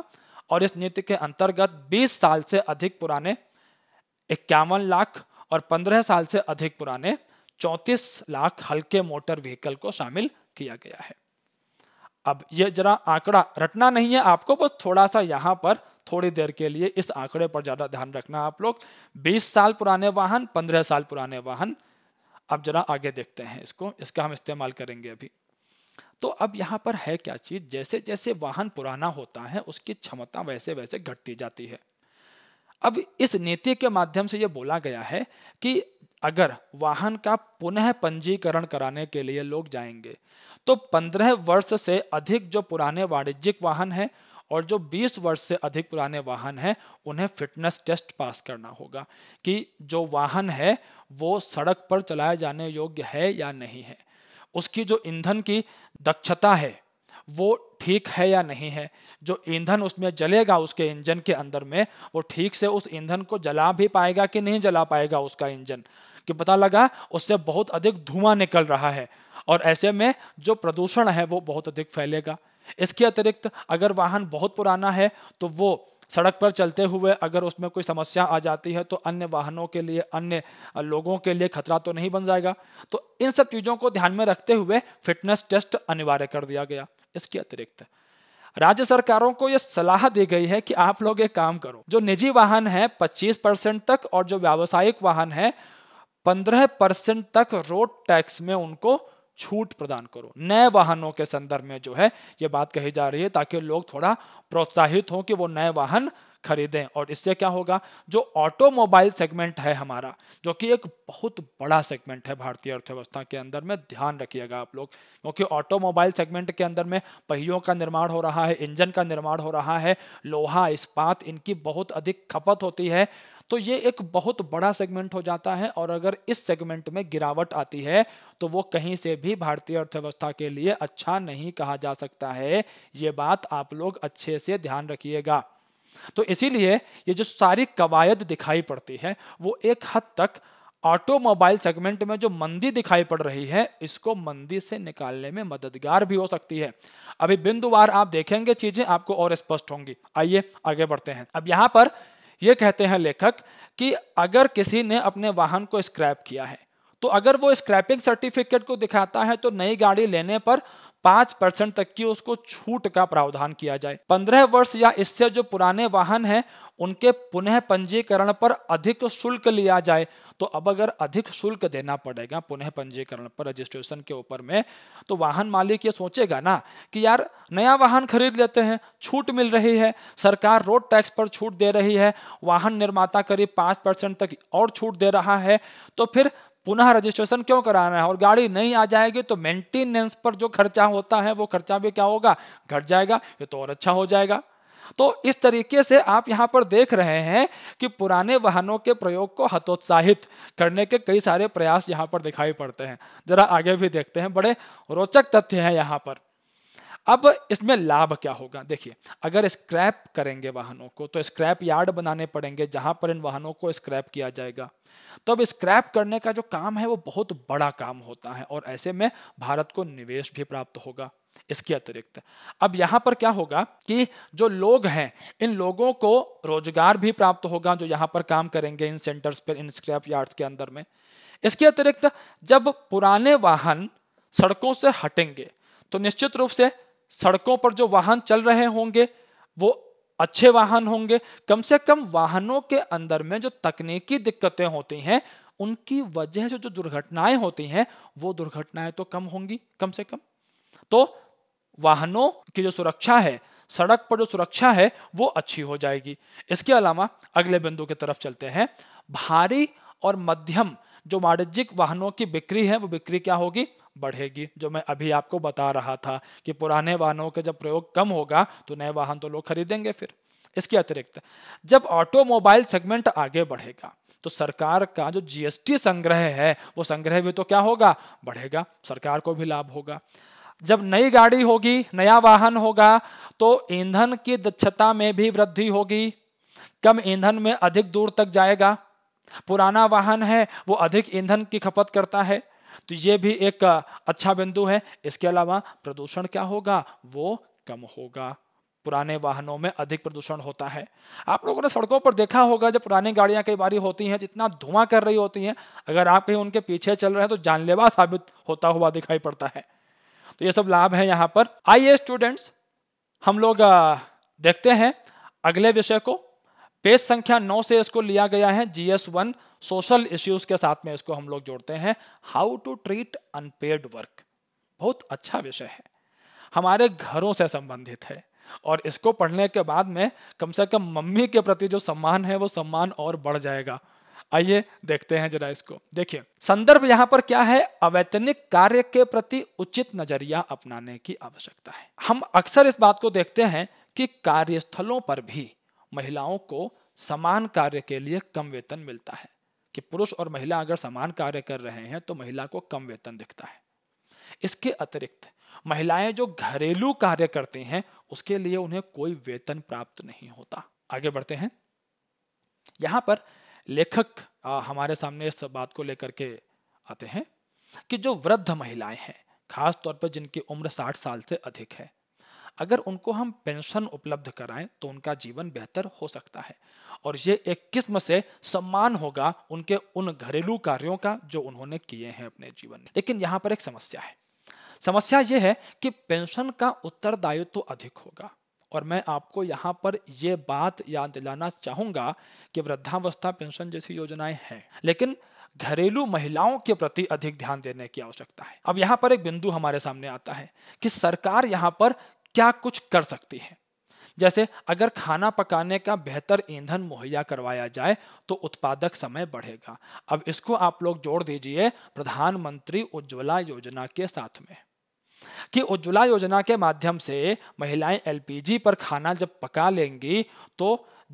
और इस नीति के अंतर्गत 20 साल से अधिक पुराने इक्यावन लाख और 15 साल से अधिक पुराने 34 लाख हल्के मोटर व्हीकल को शामिल किया गया है अब ये जरा आंकड़ा रटना नहीं है आपको बस थोड़ा सा यहां पर थोड़ी देर के लिए इस आंकड़े पर ज्यादा ध्यान रखना आप लोग 20 साल पुराने वाहन 15 साल पुराने वाहन अब जरा आगे देखते हैं इसको इसका हम इस्तेमाल करेंगे अभी तो अब यहाँ पर है क्या चीज जैसे जैसे वाहन पुराना होता है उसकी क्षमता वैसे वैसे घटती जाती है अब इस नीति के माध्यम से यह बोला गया है कि अगर वाहन का पुनः पंजीकरण कराने के लिए लोग जाएंगे तो 15 वर्ष से अधिक जो पुराने वाणिज्यिक वाहन है और जो 20 वर्ष से अधिक पुराने वाहन है उन्हें फिटनेस टेस्ट पास करना होगा कि जो वाहन है वो सड़क पर चलाए जाने योग्य है या नहीं है उसकी जो ईंधन की दक्षता है वो ठीक है या नहीं है जो ईंधन उसमें जलेगा उसके इंजन के अंदर में वो ठीक से उस ईंधन को जला भी पाएगा कि नहीं जला पाएगा उसका इंजन कि पता लगा उससे बहुत अधिक धुआं निकल रहा है और ऐसे में जो प्रदूषण है वो बहुत अधिक फैलेगा इसके अतिरिक्त अगर वाहन बहुत पुराना है तो वो सड़क पर चलते हुए अगर उसमें कोई समस्या आ जाती है तो अन्य वाहनों के लिए अन्य लोगों के लिए खतरा तो नहीं बन जाएगा तो इन सब चीज़ों को ध्यान में रखते हुए फिटनेस टेस्ट अनिवार्य कर दिया गया इसके अतिरिक्त राज्य सरकारों को यह सलाह दी गई है कि आप लोग एक काम करो जो निजी वाहन है 25 परसेंट तक और जो व्यावसायिक वाहन है 15 परसेंट तक रोड टैक्स में उनको छूट प्रदान करो नए वाहनों के संदर्भ में जो है ये बात कही जा रही है ताकि लोग थोड़ा प्रोत्साहित हों कि वो नए वाहन खरीदें और इससे क्या होगा जो ऑटोमोबाइल सेगमेंट है हमारा जो कि एक बहुत बड़ा सेगमेंट है भारतीय अर्थव्यवस्था के अंदर में ध्यान रखिएगा आप लोग क्योंकि ऑटोमोबाइल सेगमेंट के अंदर में पहियों का निर्माण हो रहा है इंजन का निर्माण हो रहा है लोहा इस्पात इनकी बहुत अधिक खपत होती है तो ये एक बहुत बड़ा सेगमेंट हो जाता है और अगर इस सेगमेंट में गिरावट आती है तो वो कहीं से भी भारतीय अर्थव्यवस्था के लिए अच्छा नहीं कहा जा सकता है ये बात आप लोग अच्छे से ध्यान रखिएगा तो इसीलिए ये जो सारी कवायद दिखाई पड़ती है वो एक हद तक ऑटोमोबाइल सेगमेंट में जो मंदी दिखाई पड़ रही है इसको मंदी से निकालने में मददगार भी हो सकती है अभी बिंदुवार आप देखेंगे चीजें आपको और स्पष्ट होंगी आइए आगे बढ़ते हैं अब यहां पर ये कहते हैं लेखक कि अगर किसी ने अपने वाहन को स्क्रैप किया है तो अगर वो स्क्रैपिंग सर्टिफिकेट को दिखाता है तो नई गाड़ी लेने पर पांच परसेंट तक की उसको छूट का प्रावधान किया जाए पंद्रह वर्ष या इससे जो पुराने वाहन है उनके पुनः पंजीकरण पर अधिक शुल्क लिया जाए तो अब अगर अधिक शुल्क देना पड़ेगा पुनः पंजीकरण पर रजिस्ट्रेशन के ऊपर में तो वाहन मालिक ये सोचेगा ना कि यार नया वाहन खरीद लेते हैं छूट मिल रही है सरकार रोड टैक्स पर छूट दे रही है वाहन निर्माता करीब पांच परसेंट तक और छूट दे रहा है तो फिर पुनः रजिस्ट्रेशन क्यों कराना है और गाड़ी नहीं आ जाएगी तो मेंटेनेंस पर जो खर्चा होता है वो खर्चा भी क्या होगा घट जाएगा ये तो और अच्छा हो जाएगा तो इस तरीके से आप यहाँ पर देख रहे हैं कि पुराने वाहनों के प्रयोग को हतोत्साहित करने के कई सारे प्रयास यहाँ पर दिखाई पड़ते हैं जरा आगे भी देखते हैं बड़े रोचक तथ्य हैं यहाँ पर अब इसमें लाभ क्या होगा देखिए अगर स्क्रैप करेंगे वाहनों को तो स्क्रैप यार्ड बनाने पड़ेंगे जहां पर इन वाहनों को स्क्रैप किया जाएगा तो अब स्क्रैप करने का जो काम है वो बहुत बड़ा काम होता है और ऐसे में भारत को निवेश भी प्राप्त होगा इसके अतिरिक्त अब यहां पर क्या होगा कि जो लोग हैं इन लोगों को रोजगार भी प्राप्त होगा जो यहां पर काम करेंगे इन सेंटर्स पर इन स्क्रैप यार्ड्स के अंदर में इसके अतिरिक्त जब पुराने वाहन सड़कों से हटेंगे तो निश्चित रूप से सड़कों पर जो वाहन चल रहे होंगे वो अच्छे वाहन होंगे कम से कम वाहनों के अंदर में जो तकनीकी दिक्कतें होती हैं उनकी वजह से जो दुर्घटनाएं होती हैं वो दुर्घटनाएं तो कम होंगी कम से कम तो वाहनों की जो सुरक्षा है सड़क पर जो सुरक्षा है वो अच्छी हो जाएगी इसके अलावा अगले बिंदु की तरफ चलते हैं भारी और मध्यम जो वाणिज्यिक वाहनों की बिक्री है वो बिक्री क्या होगी बढ़ेगी जो मैं अभी आपको बता रहा था कि पुराने वाहनों का जब प्रयोग कम होगा तो नए वाहन तो लोग खरीदेंगे फिर इसके अतिरिक्त जब ऑटोमोबाइल सेगमेंट आगे बढ़ेगा तो सरकार का जो जीएसटी संग्रह है वो संग्रह भी तो क्या होगा बढ़ेगा सरकार को भी लाभ होगा जब नई गाड़ी होगी नया वाहन होगा तो ईंधन की दक्षता में भी वृद्धि होगी कम ईंधन में अधिक दूर तक जाएगा पुराना वाहन है वो अधिक ईंधन की खपत करता है तो ये भी एक अच्छा बिंदु है इसके अलावा प्रदूषण क्या होगा वो कम होगा पुराने वाहनों में अधिक प्रदूषण होता है आप लोगों ने सड़कों पर देखा होगा जब पुरानी गाड़ियां कई बारी होती हैं जितना धुआं कर रही होती हैं अगर आप कहीं उनके पीछे चल रहे हैं तो जानलेवा साबित होता हुआ दिखाई पड़ता है तो ये सब लाभ है यहाँ पर आइए स्टूडेंट्स हम लोग देखते हैं अगले विषय को पेज संख्या नौ से इसको लिया गया है जीएस वन सोशल इश्यूज के साथ में इसको हम लोग जोड़ते हैं how to treat unpaid work बहुत अच्छा विषय है हमारे घरों से संबंधित है और इसको पढ़ने के बाद में कम से कम मम्मी के प्रति जो सम्मान है वो सम्मान और बढ़ जाएगा आइए देखते हैं जरा इसको देखिए संदर्भ यहाँ पर क्या है अवैतनिक कार्य के प्रति उचित नजरिया अपनाने की आवश्यकता है हम अक्सर इस बात को देखते हैं कि कार्यस्थलों पर भी महिलाओं को समान कार्य के लिए कम वेतन मिलता है कि पुरुष और महिला अगर समान कार्य कर रहे हैं तो महिला को कम वेतन दिखता है इसके अतिरिक्त महिलाएं जो घरेलू कार्य करते हैं उसके लिए उन्हें कोई वेतन प्राप्त नहीं होता आगे बढ़ते हैं यहाँ पर लेखक हमारे सामने इस बात को लेकर के आते हैं कि जो वृद्ध महिलाएं हैं खास तौर पर जिनकी उम्र 60 साल से अधिक है अगर उनको हम पेंशन उपलब्ध कराएं तो उनका जीवन बेहतर हो सकता है और ये एक किस्म से सम्मान होगा उनके उन घरेलू कार्यों का जो उन्होंने किए हैं अपने जीवन में लेकिन यहाँ पर एक समस्या है समस्या ये है कि पेंशन का उत्तरदायित्व तो अधिक होगा और मैं आपको यहाँ पर यह बात याद दिलाना चाहूंगा कि वृद्धावस्था पेंशन जैसी योजनाएं हैं लेकिन घरेलू महिलाओं के प्रति अधिक ध्यान देने की आवश्यकता है अब यहाँ पर एक बिंदु हमारे सामने आता है कि सरकार यहाँ पर क्या कुछ कर सकती है जैसे अगर खाना पकाने का बेहतर ईंधन मुहैया करवाया जाए तो उत्पादक समय बढ़ेगा अब इसको आप लोग जोड़ दीजिए प्रधानमंत्री उज्ज्वला योजना के साथ में कि उज्ज्वला योजना के माध्यम से महिलाएं एलपीजी पर खाना जब पका लेंगी तो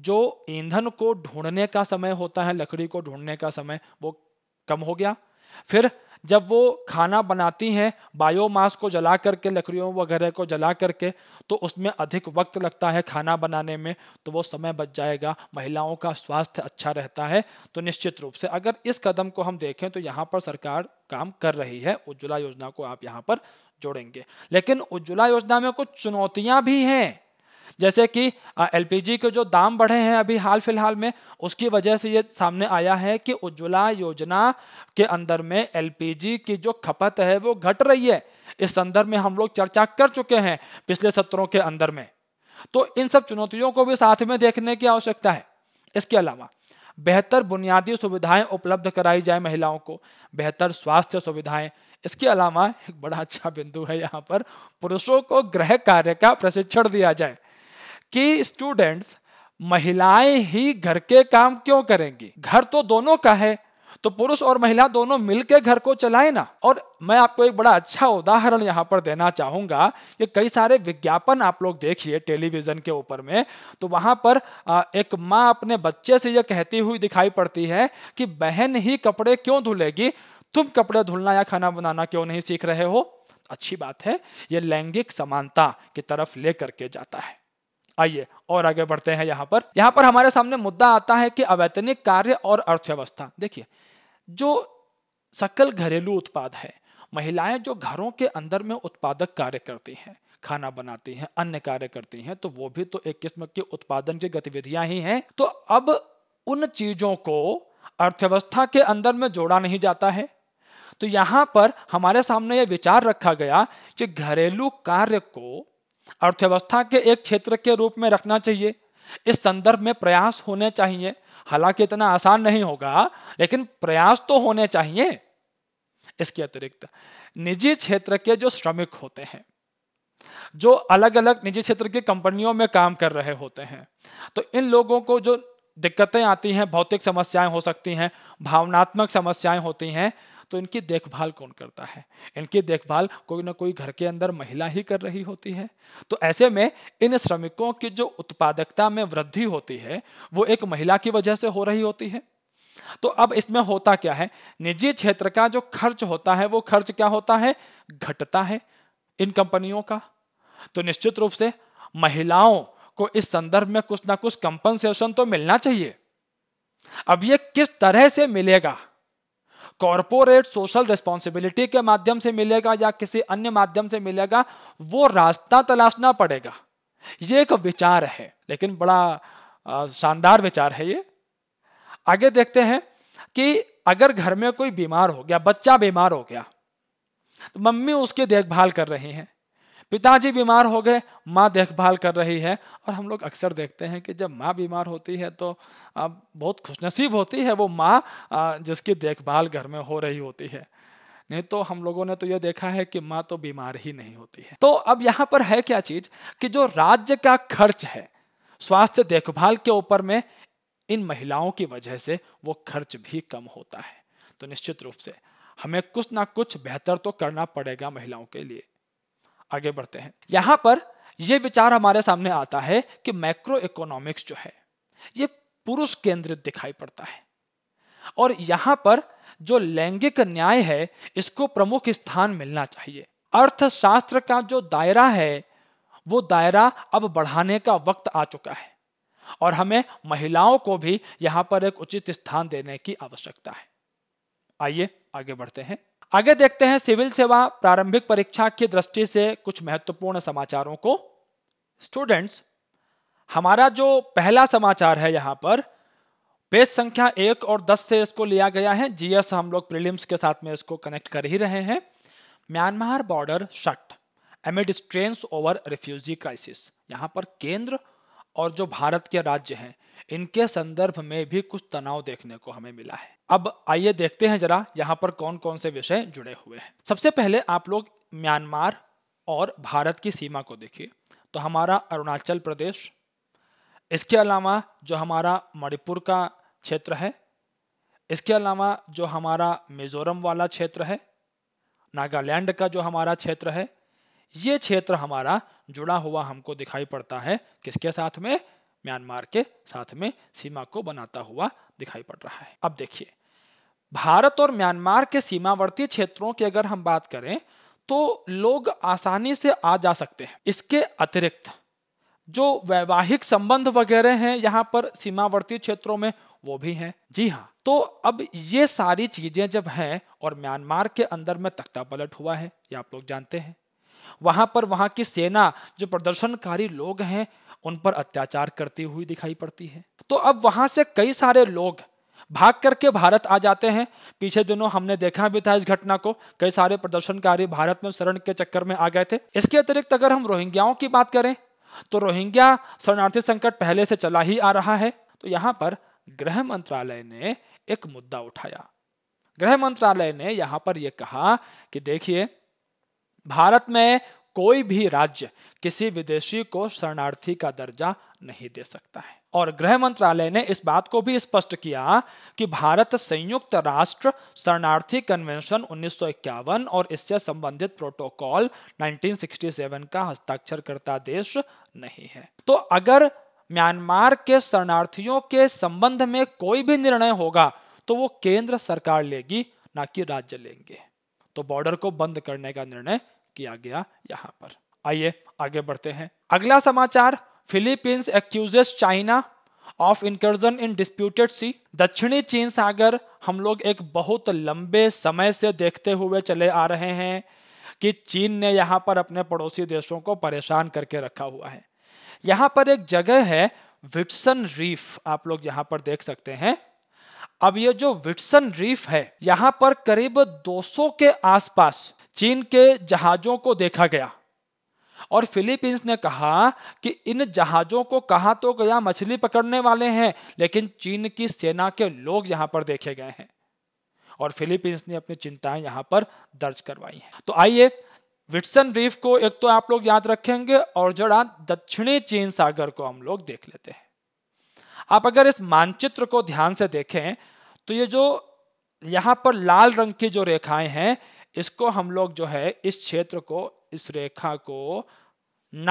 जो ईंधन को ढूंढने का समय होता है लकड़ी को ढूंढने का समय वो कम हो गया फिर जब वो खाना बनाती हैं बायोमास को जला करके लकड़ियों वगैरह को जला करके तो उसमें अधिक वक्त लगता है खाना बनाने में तो वो समय बच जाएगा महिलाओं का स्वास्थ्य अच्छा रहता है तो निश्चित रूप से अगर इस कदम को हम देखें तो यहाँ पर सरकार काम कर रही है उज्ज्वला योजना को आप यहाँ पर जोड़ेंगे लेकिन उज्ज्वला योजना में कुछ चुनौतियाँ भी हैं जैसे कि एलपीजी के जो दाम बढ़े हैं अभी हाल फिलहाल में उसकी वजह से ये सामने आया है कि उज्ज्वला योजना के अंदर में एलपीजी की जो खपत है वो घट रही है इस संदर्भ में हम लोग चर्चा कर चुके हैं पिछले सत्रों के अंदर में तो इन सब चुनौतियों को भी साथ में देखने की आवश्यकता है इसके अलावा बेहतर बुनियादी सुविधाएं उपलब्ध कराई जाए महिलाओं को बेहतर स्वास्थ्य सुविधाएं इसके अलावा एक बड़ा अच्छा बिंदु है यहाँ पर पुरुषों को गृह कार्य का प्रशिक्षण दिया जाए कि स्टूडेंट्स महिलाएं ही घर के काम क्यों करेंगी घर तो दोनों का है तो पुरुष और महिला दोनों मिलकर घर को चलाए ना और मैं आपको एक बड़ा अच्छा उदाहरण यहाँ पर देना चाहूंगा कि कई सारे विज्ञापन आप लोग देखिए टेलीविजन के ऊपर में तो वहां पर एक माँ अपने बच्चे से यह कहती हुई दिखाई पड़ती है कि बहन ही कपड़े क्यों धुलेगी तुम कपड़े धुलना या खाना बनाना क्यों नहीं सीख रहे हो अच्छी बात है यह लैंगिक समानता की तरफ लेकर के जाता है आइए और आगे बढ़ते हैं यहाँ पर यहाँ पर हमारे सामने मुद्दा आता है कि अवैतनिक कार्य और अर्थव्यवस्था देखिए जो सकल घरेलू उत्पाद है महिलाएं जो घरों के अंदर में उत्पादक कार्य करती हैं खाना बनाती हैं अन्य कार्य करती हैं तो वो भी तो एक किस्म के उत्पादन की गतिविधियां ही हैं तो अब उन चीजों को अर्थव्यवस्था के अंदर में जोड़ा नहीं जाता है तो यहाँ पर हमारे सामने ये विचार रखा गया कि घरेलू कार्य को अर्थव्यवस्था के एक क्षेत्र के रूप में रखना चाहिए इस संदर्भ में प्रयास होने चाहिए हालांकि इतना आसान नहीं होगा लेकिन प्रयास तो होने चाहिए इसके अतिरिक्त निजी क्षेत्र के जो श्रमिक होते हैं जो अलग अलग निजी क्षेत्र की कंपनियों में काम कर रहे होते हैं तो इन लोगों को जो दिक्कतें आती हैं भौतिक समस्याएं हो सकती हैं भावनात्मक समस्याएं होती हैं तो इनकी देखभाल कौन करता है इनकी देखभाल कोई ना कोई घर के अंदर महिला ही कर रही होती है तो ऐसे में इन श्रमिकों की जो उत्पादकता में वृद्धि होती है वो एक महिला की वजह से हो रही होती है तो अब इसमें होता क्या है निजी क्षेत्र का जो खर्च होता है वो खर्च क्या होता है घटता है इन कंपनियों का तो निश्चित रूप से महिलाओं को इस संदर्भ में कुछ ना कुछ कंपनसेशन तो मिलना चाहिए अब ये किस तरह से मिलेगा कॉरपोरेट सोशल रिस्पॉन्सिबिलिटी के माध्यम से मिलेगा या किसी अन्य माध्यम से मिलेगा वो रास्ता तलाशना पड़ेगा ये एक विचार है लेकिन बड़ा शानदार विचार है ये आगे देखते हैं कि अगर घर में कोई बीमार हो गया बच्चा बीमार हो गया तो मम्मी उसकी देखभाल कर रही हैं पिताजी बीमार हो गए माँ देखभाल कर रही है और हम लोग अक्सर देखते हैं कि जब माँ बीमार होती है तो अब बहुत खुशनसीब होती है वो माँ जिसकी देखभाल घर में हो रही होती है नहीं तो हम लोगों ने तो यह देखा है कि माँ तो बीमार ही नहीं होती है तो अब यहाँ पर है क्या चीज कि जो राज्य का खर्च है स्वास्थ्य देखभाल के ऊपर में इन महिलाओं की वजह से वो खर्च भी कम होता है तो निश्चित रूप से हमें कुछ ना कुछ बेहतर तो करना पड़ेगा महिलाओं के लिए आगे बढ़ते हैं यहां पर यह विचार हमारे सामने आता है कि मैक्रो इकोनॉमिक्स जो है ये पुरुष केंद्रित दिखाई पड़ता है और यहां पर जो लैंगिक न्याय है इसको प्रमुख स्थान मिलना चाहिए अर्थशास्त्र का जो दायरा है वो दायरा अब बढ़ाने का वक्त आ चुका है और हमें महिलाओं को भी यहां पर एक उचित स्थान देने की आवश्यकता है आइए आगे बढ़ते हैं आगे देखते हैं सिविल सेवा प्रारंभिक परीक्षा की दृष्टि से कुछ महत्वपूर्ण समाचारों को स्टूडेंट्स हमारा जो पहला समाचार है यहां पर पेज संख्या एक और दस से इसको लिया गया है जीएस हम लोग प्रीलिम्स के साथ में इसको कनेक्ट कर ही रहे हैं Myanmar border shut amid strains over refugee crisis यहां पर केंद्र और जो भारत के राज्य हैं इनके संदर्भ में भी कुछ तनाव देखने को हमें मिला है अब आइए देखते हैं जरा यहाँ पर कौन कौन से विषय जुड़े हुए हैं सबसे पहले आप लोग म्यांमार और भारत की सीमा को देखिए तो हमारा अरुणाचल प्रदेश इसके अलावा जो हमारा मणिपुर का क्षेत्र है इसके अलावा जो हमारा मिजोरम वाला क्षेत्र है नागालैंड का जो हमारा क्षेत्र है ये क्षेत्र हमारा जुड़ा हुआ हमको दिखाई पड़ता है किसके साथ में म्यांमार के साथ में सीमा को बनाता हुआ दिखाई पड़ रहा है अब देखिए भारत और म्यांमार के सीमावर्ती क्षेत्रों की अगर हम बात करें तो लोग आसानी से आ जा सकते हैं इसके अतिरिक्त जो वैवाहिक संबंध वगैरह हैं यहाँ पर सीमावर्ती क्षेत्रों में वो भी हैं जी हाँ तो अब ये सारी चीजें जब हैं और म्यांमार के अंदर में तख्ता पलट हुआ है ये आप लोग जानते हैं वहां पर वहां की सेना जो प्रदर्शनकारी लोग हैं उन पर अत्याचार करती हुई दिखाई पड़ती है तो अब वहां से कई सारे लोग भाग करके भारत आ जाते हैं पीछे दिनों हमने देखा भी था इस घटना को कई सारे प्रदर्शनकारी भारत में शरण के चक्कर में आ गए थे इसके अतिरिक्त अगर हम रोहिंग्याओं की बात करें तो रोहिंग्या शरणार्थी संकट पहले से चला ही आ रहा है तो यहां पर गृह मंत्रालय ने एक मुद्दा उठाया गृह मंत्रालय ने यहां पर यह कहा कि देखिए भारत में कोई भी राज्य किसी विदेशी को शरणार्थी का दर्जा नहीं दे सकता है और गृह मंत्रालय ने इस बात को भी स्पष्ट किया कि भारत संयुक्त राष्ट्र शरणार्थी कन्वेंशन उन्नीस और इससे संबंधित प्रोटोकॉल 1967 का हस्ताक्षरकर्ता देश नहीं है तो अगर म्यांमार के शरणार्थियों के संबंध में कोई भी निर्णय होगा तो वो केंद्र सरकार लेगी ना कि राज्य लेंगे तो बॉर्डर को बंद करने का निर्णय किया गया यहाँ पर आइए आगे बढ़ते हैं अगला समाचार Philippines accuses China of incursion in disputed sea दक्षिणी चीन सागर हम लोग एक बहुत लंबे समय से देखते हुए चले आ रहे हैं कि चीन ने यहाँ पर अपने पड़ोसी देशों को परेशान करके रखा हुआ है यहाँ पर एक जगह है विटसन रीफ आप लोग यहाँ पर देख सकते हैं अब ये जो विटसन रीफ है यहाँ पर करीब 200 के आसपास चीन के जहाजों को देखा गया और फिलीपींस ने कहा कि इन जहाजों को कहा तो गया मछली पकड़ने वाले हैं लेकिन चीन की सेना के लोग यहां पर देखे गए हैं और फिलीपींस ने अपनी चिंताएं यहां पर दर्ज करवाई हैं तो आइए विटसन रीफ को एक तो आप लोग याद रखेंगे और जरा दक्षिणी चीन सागर को हम लोग देख लेते हैं आप अगर इस मानचित्र को ध्यान से देखें तो ये जो यहां पर लाल रंग की जो रेखाएं हैं इसको हम लोग जो है इस क्षेत्र को इस रेखा को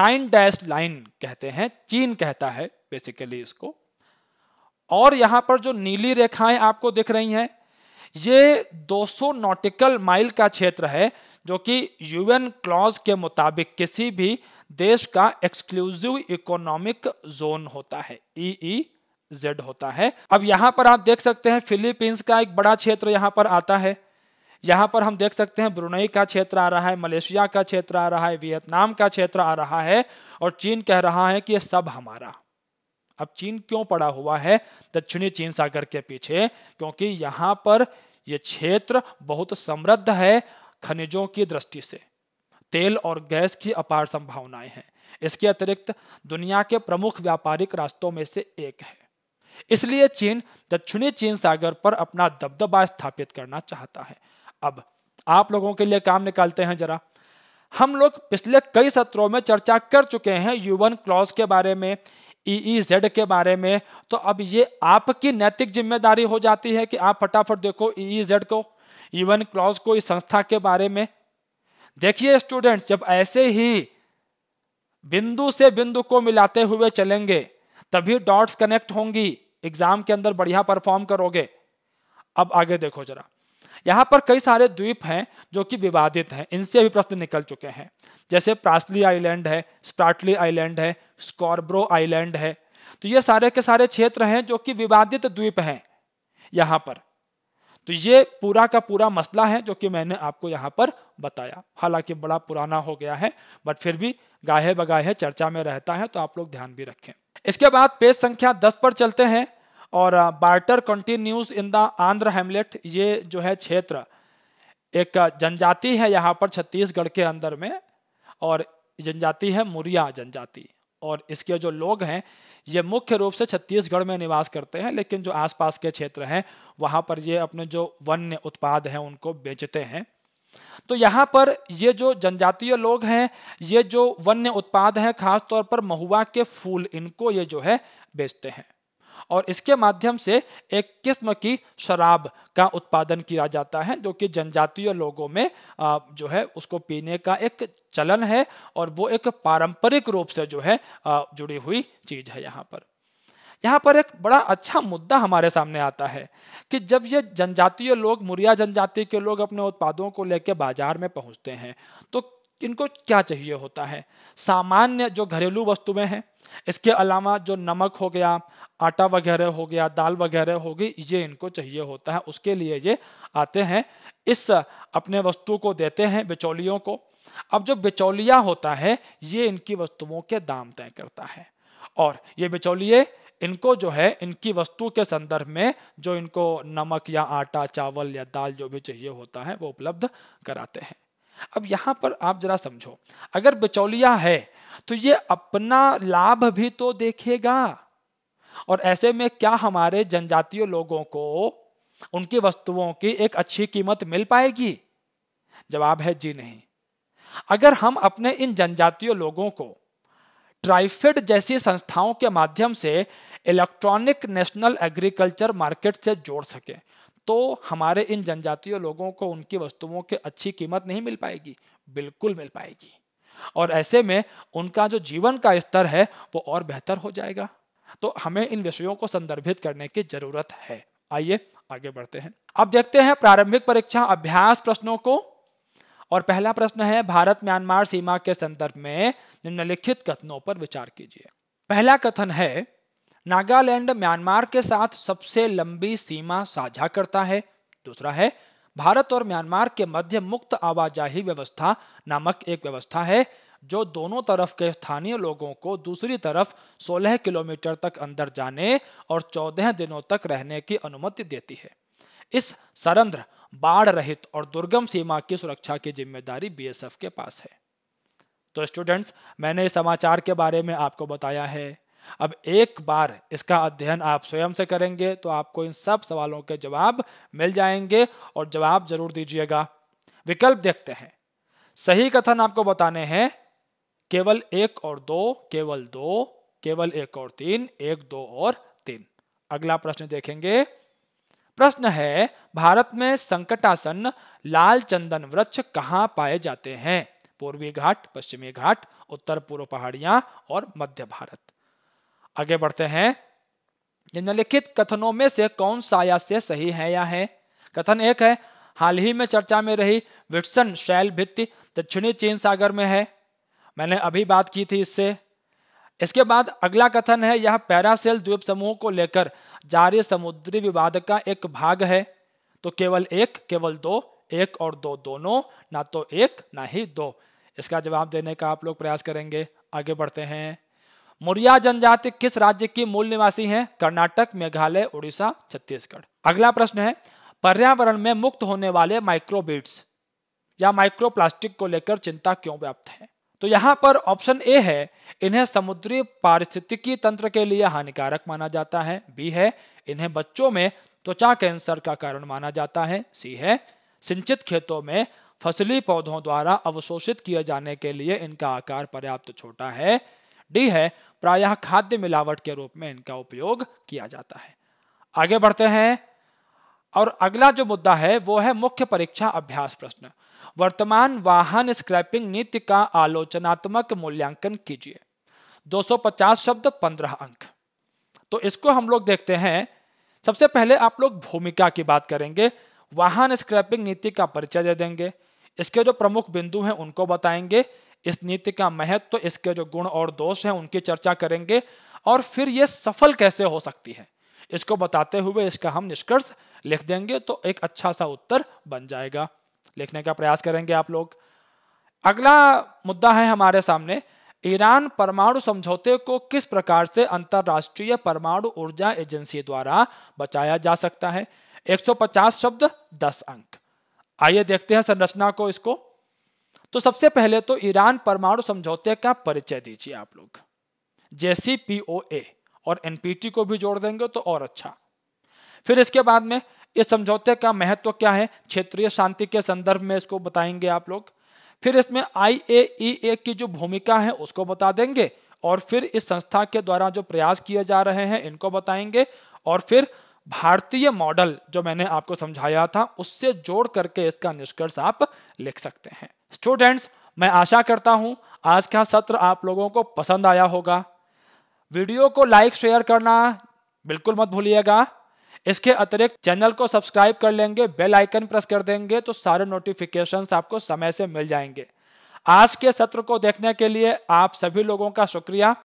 नाइन डैश लाइन कहते हैं चीन कहता है बेसिकली इसको और यहां पर जो नीली रेखाएं आपको दिख रही हैं ये 200 नॉटिकल माइल का क्षेत्र है जो कि यूएन क्लॉज के मुताबिक किसी भी देश का एक्सक्लूसिव इकोनॉमिक जोन होता है ई e जेड e होता है अब यहां पर आप देख सकते हैं फिलीपींस का एक बड़ा क्षेत्र यहां पर आता है यहाँ पर हम देख सकते हैं ब्रुनई का क्षेत्र आ रहा है मलेशिया का क्षेत्र आ रहा है वियतनाम का क्षेत्र आ रहा है और चीन कह रहा है कि ये सब हमारा अब चीन क्यों पड़ा हुआ है दक्षिणी चीन सागर के पीछे क्योंकि यहाँ पर यह क्षेत्र बहुत समृद्ध है खनिजों की दृष्टि से तेल और गैस की अपार संभावनाएं हैं इसके अतिरिक्त दुनिया के प्रमुख व्यापारिक रास्तों में से एक है इसलिए चीन दक्षिणी चीन सागर पर अपना दबदबा स्थापित करना चाहता है अब आप लोगों के लिए काम निकालते हैं जरा हम लोग पिछले कई सत्रों में चर्चा कर चुके हैं यूवन क्लॉज के बारे में ई e जेड e के बारे में तो अब ये आपकी नैतिक जिम्मेदारी हो जाती है कि आप फटाफट देखो ई e जेड को यूवन क्लॉज को इस संस्था के बारे में देखिए स्टूडेंट्स जब ऐसे ही बिंदु से बिंदु को मिलाते हुए चलेंगे तभी डॉट्स कनेक्ट होंगी एग्जाम के अंदर बढ़िया परफॉर्म करोगे अब आगे देखो जरा यहाँ पर कई सारे द्वीप हैं जो कि विवादित हैं इनसे भी प्रश्न निकल चुके हैं जैसे प्रासली आइलैंड है स्प्राटली आइलैंड है स्कॉर्ब्रो आइलैंड है तो ये सारे के सारे क्षेत्र हैं जो कि विवादित द्वीप हैं यहाँ पर तो ये पूरा का पूरा मसला है जो कि मैंने आपको यहाँ पर बताया हालांकि बड़ा पुराना हो गया है बट फिर भी गाहे बगाहे चर्चा में रहता है तो आप लोग ध्यान भी रखें इसके बाद पेज संख्या 10 पर चलते हैं और barter continues in the Andhra hamlet ये जो है क्षेत्र एक जनजाति है यहाँ पर छत्तीसगढ़ के अंदर में और जनजाति है मुरिया जनजाति और इसके जो लोग हैं ये मुख्य रूप से छत्तीसगढ़ में निवास करते हैं लेकिन जो आसपास के क्षेत्र हैं वहाँ पर ये अपने जो वन्य उत्पाद हैं उनको बेचते हैं तो यहाँ पर ये जो जनजातीय लोग हैं ये जो वन्य उत्पाद हैं खासतौर पर महुआ के फूल इनको ये जो है बेचते हैं और इसके माध्यम से एक किस्म की शराब का उत्पादन किया जाता है जो कि जनजातीय लोगों में जो है उसको पीने का एक चलन है और वो एक पारंपरिक रूप से जो है जुड़ी हुई चीज है यहाँ पर यहाँ पर एक बड़ा अच्छा मुद्दा हमारे सामने आता है कि जब ये जनजातीय लोग मुरिया जनजाति के लोग अपने उत्पादों को लेकर बाजार में पहुंचते हैं तो इनको क्या चाहिए होता है सामान्य जो घरेलू वस्तुएं हैं इसके अलावा जो नमक हो गया आटा वगैरह हो गया दाल वगैरह होगी ये इनको चाहिए होता है उसके लिए ये आते हैं इस अपने वस्तु को देते हैं बिचौलियों को अब जो बिचौलिया होता है ये इनकी वस्तुओं के दाम तय करता है और ये बिचौलिए इनको जो है इनकी वस्तु के संदर्भ में जो इनको नमक या आटा चावल या दाल जो भी चाहिए होता है वो उपलब्ध कराते हैं अब यहाँ पर आप जरा समझो अगर बिचौलिया है तो ये अपना लाभ भी तो देखेगा और ऐसे में क्या हमारे जनजातीय लोगों को उनकी वस्तुओं की एक अच्छी कीमत मिल पाएगी जवाब है जी नहीं अगर हम अपने इन जनजातीय लोगों को ट्राइफेड जैसी संस्थाओं के माध्यम से इलेक्ट्रॉनिक नेशनल एग्रीकल्चर मार्केट से जोड़ सकें तो हमारे इन जनजातीय लोगों को उनकी वस्तुओं की अच्छी कीमत नहीं मिल पाएगी बिल्कुल मिल पाएगी और ऐसे में उनका जो जीवन का स्तर है वो और बेहतर हो जाएगा तो हमें इन विषयों को संदर्भित करने की जरूरत है आइए आगे बढ़ते हैं अब देखते हैं प्रारंभिक परीक्षा अभ्यास प्रश्नों को और पहला प्रश्न है भारत म्यांमार सीमा के संदर्भ में निम्नलिखित कथनों पर विचार कीजिए पहला कथन है नागालैंड म्यांमार के साथ सबसे लंबी सीमा साझा करता है दूसरा है भारत और म्यांमार के मध्य मुक्त आवाजाही व्यवस्था नामक एक व्यवस्था है जो दोनों तरफ के स्थानीय लोगों को दूसरी तरफ 16 किलोमीटर तक अंदर जाने और 14 दिनों तक रहने की अनुमति देती है इस सरंद्र बाढ़ रहित और दुर्गम सीमा की सुरक्षा की जिम्मेदारी बीएसएफ के पास है तो स्टूडेंट्स मैंने इस समाचार के बारे में आपको बताया है अब एक बार इसका अध्ययन आप स्वयं से करेंगे तो आपको इन सब सवालों के जवाब मिल जाएंगे और जवाब जरूर दीजिएगा विकल्प देखते हैं सही कथन आपको बताने हैं केवल एक और दो केवल दो केवल एक और तीन एक दो और तीन अगला प्रश्न देखेंगे प्रश्न है भारत में संकटासन लाल चंदन वृक्ष कहाँ पाए जाते हैं पूर्वी घाट पश्चिमी घाट उत्तर पूर्व पहाड़ियां और मध्य भारत आगे बढ़ते हैं निम्नलिखित कथनों में से कौन या से सही है या है कथन एक है हाल ही में चर्चा में रही विटसन शैल भित्ति दक्षिणी चीन सागर में है मैंने अभी बात की थी इससे इसके बाद अगला कथन है यह पैरासेल द्वीप समूह को लेकर जारी समुद्री विवाद का एक भाग है तो केवल एक केवल दो एक और दो दोनों ना तो एक ना ही दो इसका जवाब देने का आप लोग प्रयास करेंगे आगे बढ़ते हैं मुरिया जनजाति किस राज्य की मूल निवासी हैं कर्नाटक मेघालय उड़ीसा छत्तीसगढ़ अगला प्रश्न है पर्यावरण में मुक्त होने वाले माइक्रोबीड्स या माइक्रोप्लास्टिक को लेकर चिंता क्यों व्याप्त है तो यहाँ पर ऑप्शन ए है इन्हें समुद्री पारिस्थितिकी तंत्र के लिए हानिकारक माना जाता है बी है इन्हें बच्चों में त्वचा कैंसर का कारण माना जाता है सी है सिंचित खेतों में फसली पौधों द्वारा अवशोषित किए जाने के लिए इनका आकार पर्याप्त छोटा है डी है प्रायः खाद्य मिलावट के रूप में इनका उपयोग किया जाता है आगे बढ़ते हैं और अगला जो मुद्दा है वो है मुख्य परीक्षा अभ्यास प्रश्न वर्तमान वाहन स्क्रैपिंग नीति का आलोचनात्मक मूल्यांकन कीजिए 250 शब्द 15 अंक तो इसको हम लोग देखते हैं सबसे पहले आप लोग भूमिका की बात करेंगे वाहन स्क्रैपिंग नीति का परिचय दे देंगे इसके जो प्रमुख बिंदु हैं उनको बताएंगे इस नीति का महत्व तो इसके जो गुण और दोष हैं उनकी चर्चा करेंगे और फिर ये सफल कैसे हो सकती है इसको बताते हुए इसका हम निष्कर्ष लिख देंगे तो एक अच्छा सा उत्तर बन जाएगा लिखने का प्रयास करेंगे आप लोग अगला मुद्दा है हमारे सामने ईरान परमाणु समझौते को किस प्रकार से अंतर्राष्ट्रीय परमाणु ऊर्जा एजेंसी द्वारा बचाया जा सकता है 150 शब्द 10 अंक आइए देखते हैं संरचना को इसको तो सबसे पहले तो ईरान परमाणु समझौते का परिचय दीजिए आप लोग जेसीपीओए और एनपीटी को भी जोड़ देंगे तो और अच्छा फिर इसके बाद में इस समझौते का महत्व तो क्या है क्षेत्रीय शांति के संदर्भ में इसको बताएंगे आप लोग फिर इसमें आई e की जो भूमिका है उसको बता देंगे और फिर इस संस्था के द्वारा जो प्रयास किए जा रहे हैं इनको बताएंगे और फिर भारतीय मॉडल जो मैंने आपको समझाया था उससे जोड़ करके इसका निष्कर्ष आप लिख सकते हैं स्टूडेंट्स मैं आशा करता हूं आज का सत्र आप लोगों को पसंद आया होगा वीडियो को लाइक शेयर करना बिल्कुल मत भूलिएगा इसके अतिरिक्त चैनल को सब्सक्राइब कर लेंगे बेल आइकन प्रेस कर देंगे तो सारे नोटिफिकेशंस आपको समय से मिल जाएंगे आज के सत्र को देखने के लिए आप सभी लोगों का शुक्रिया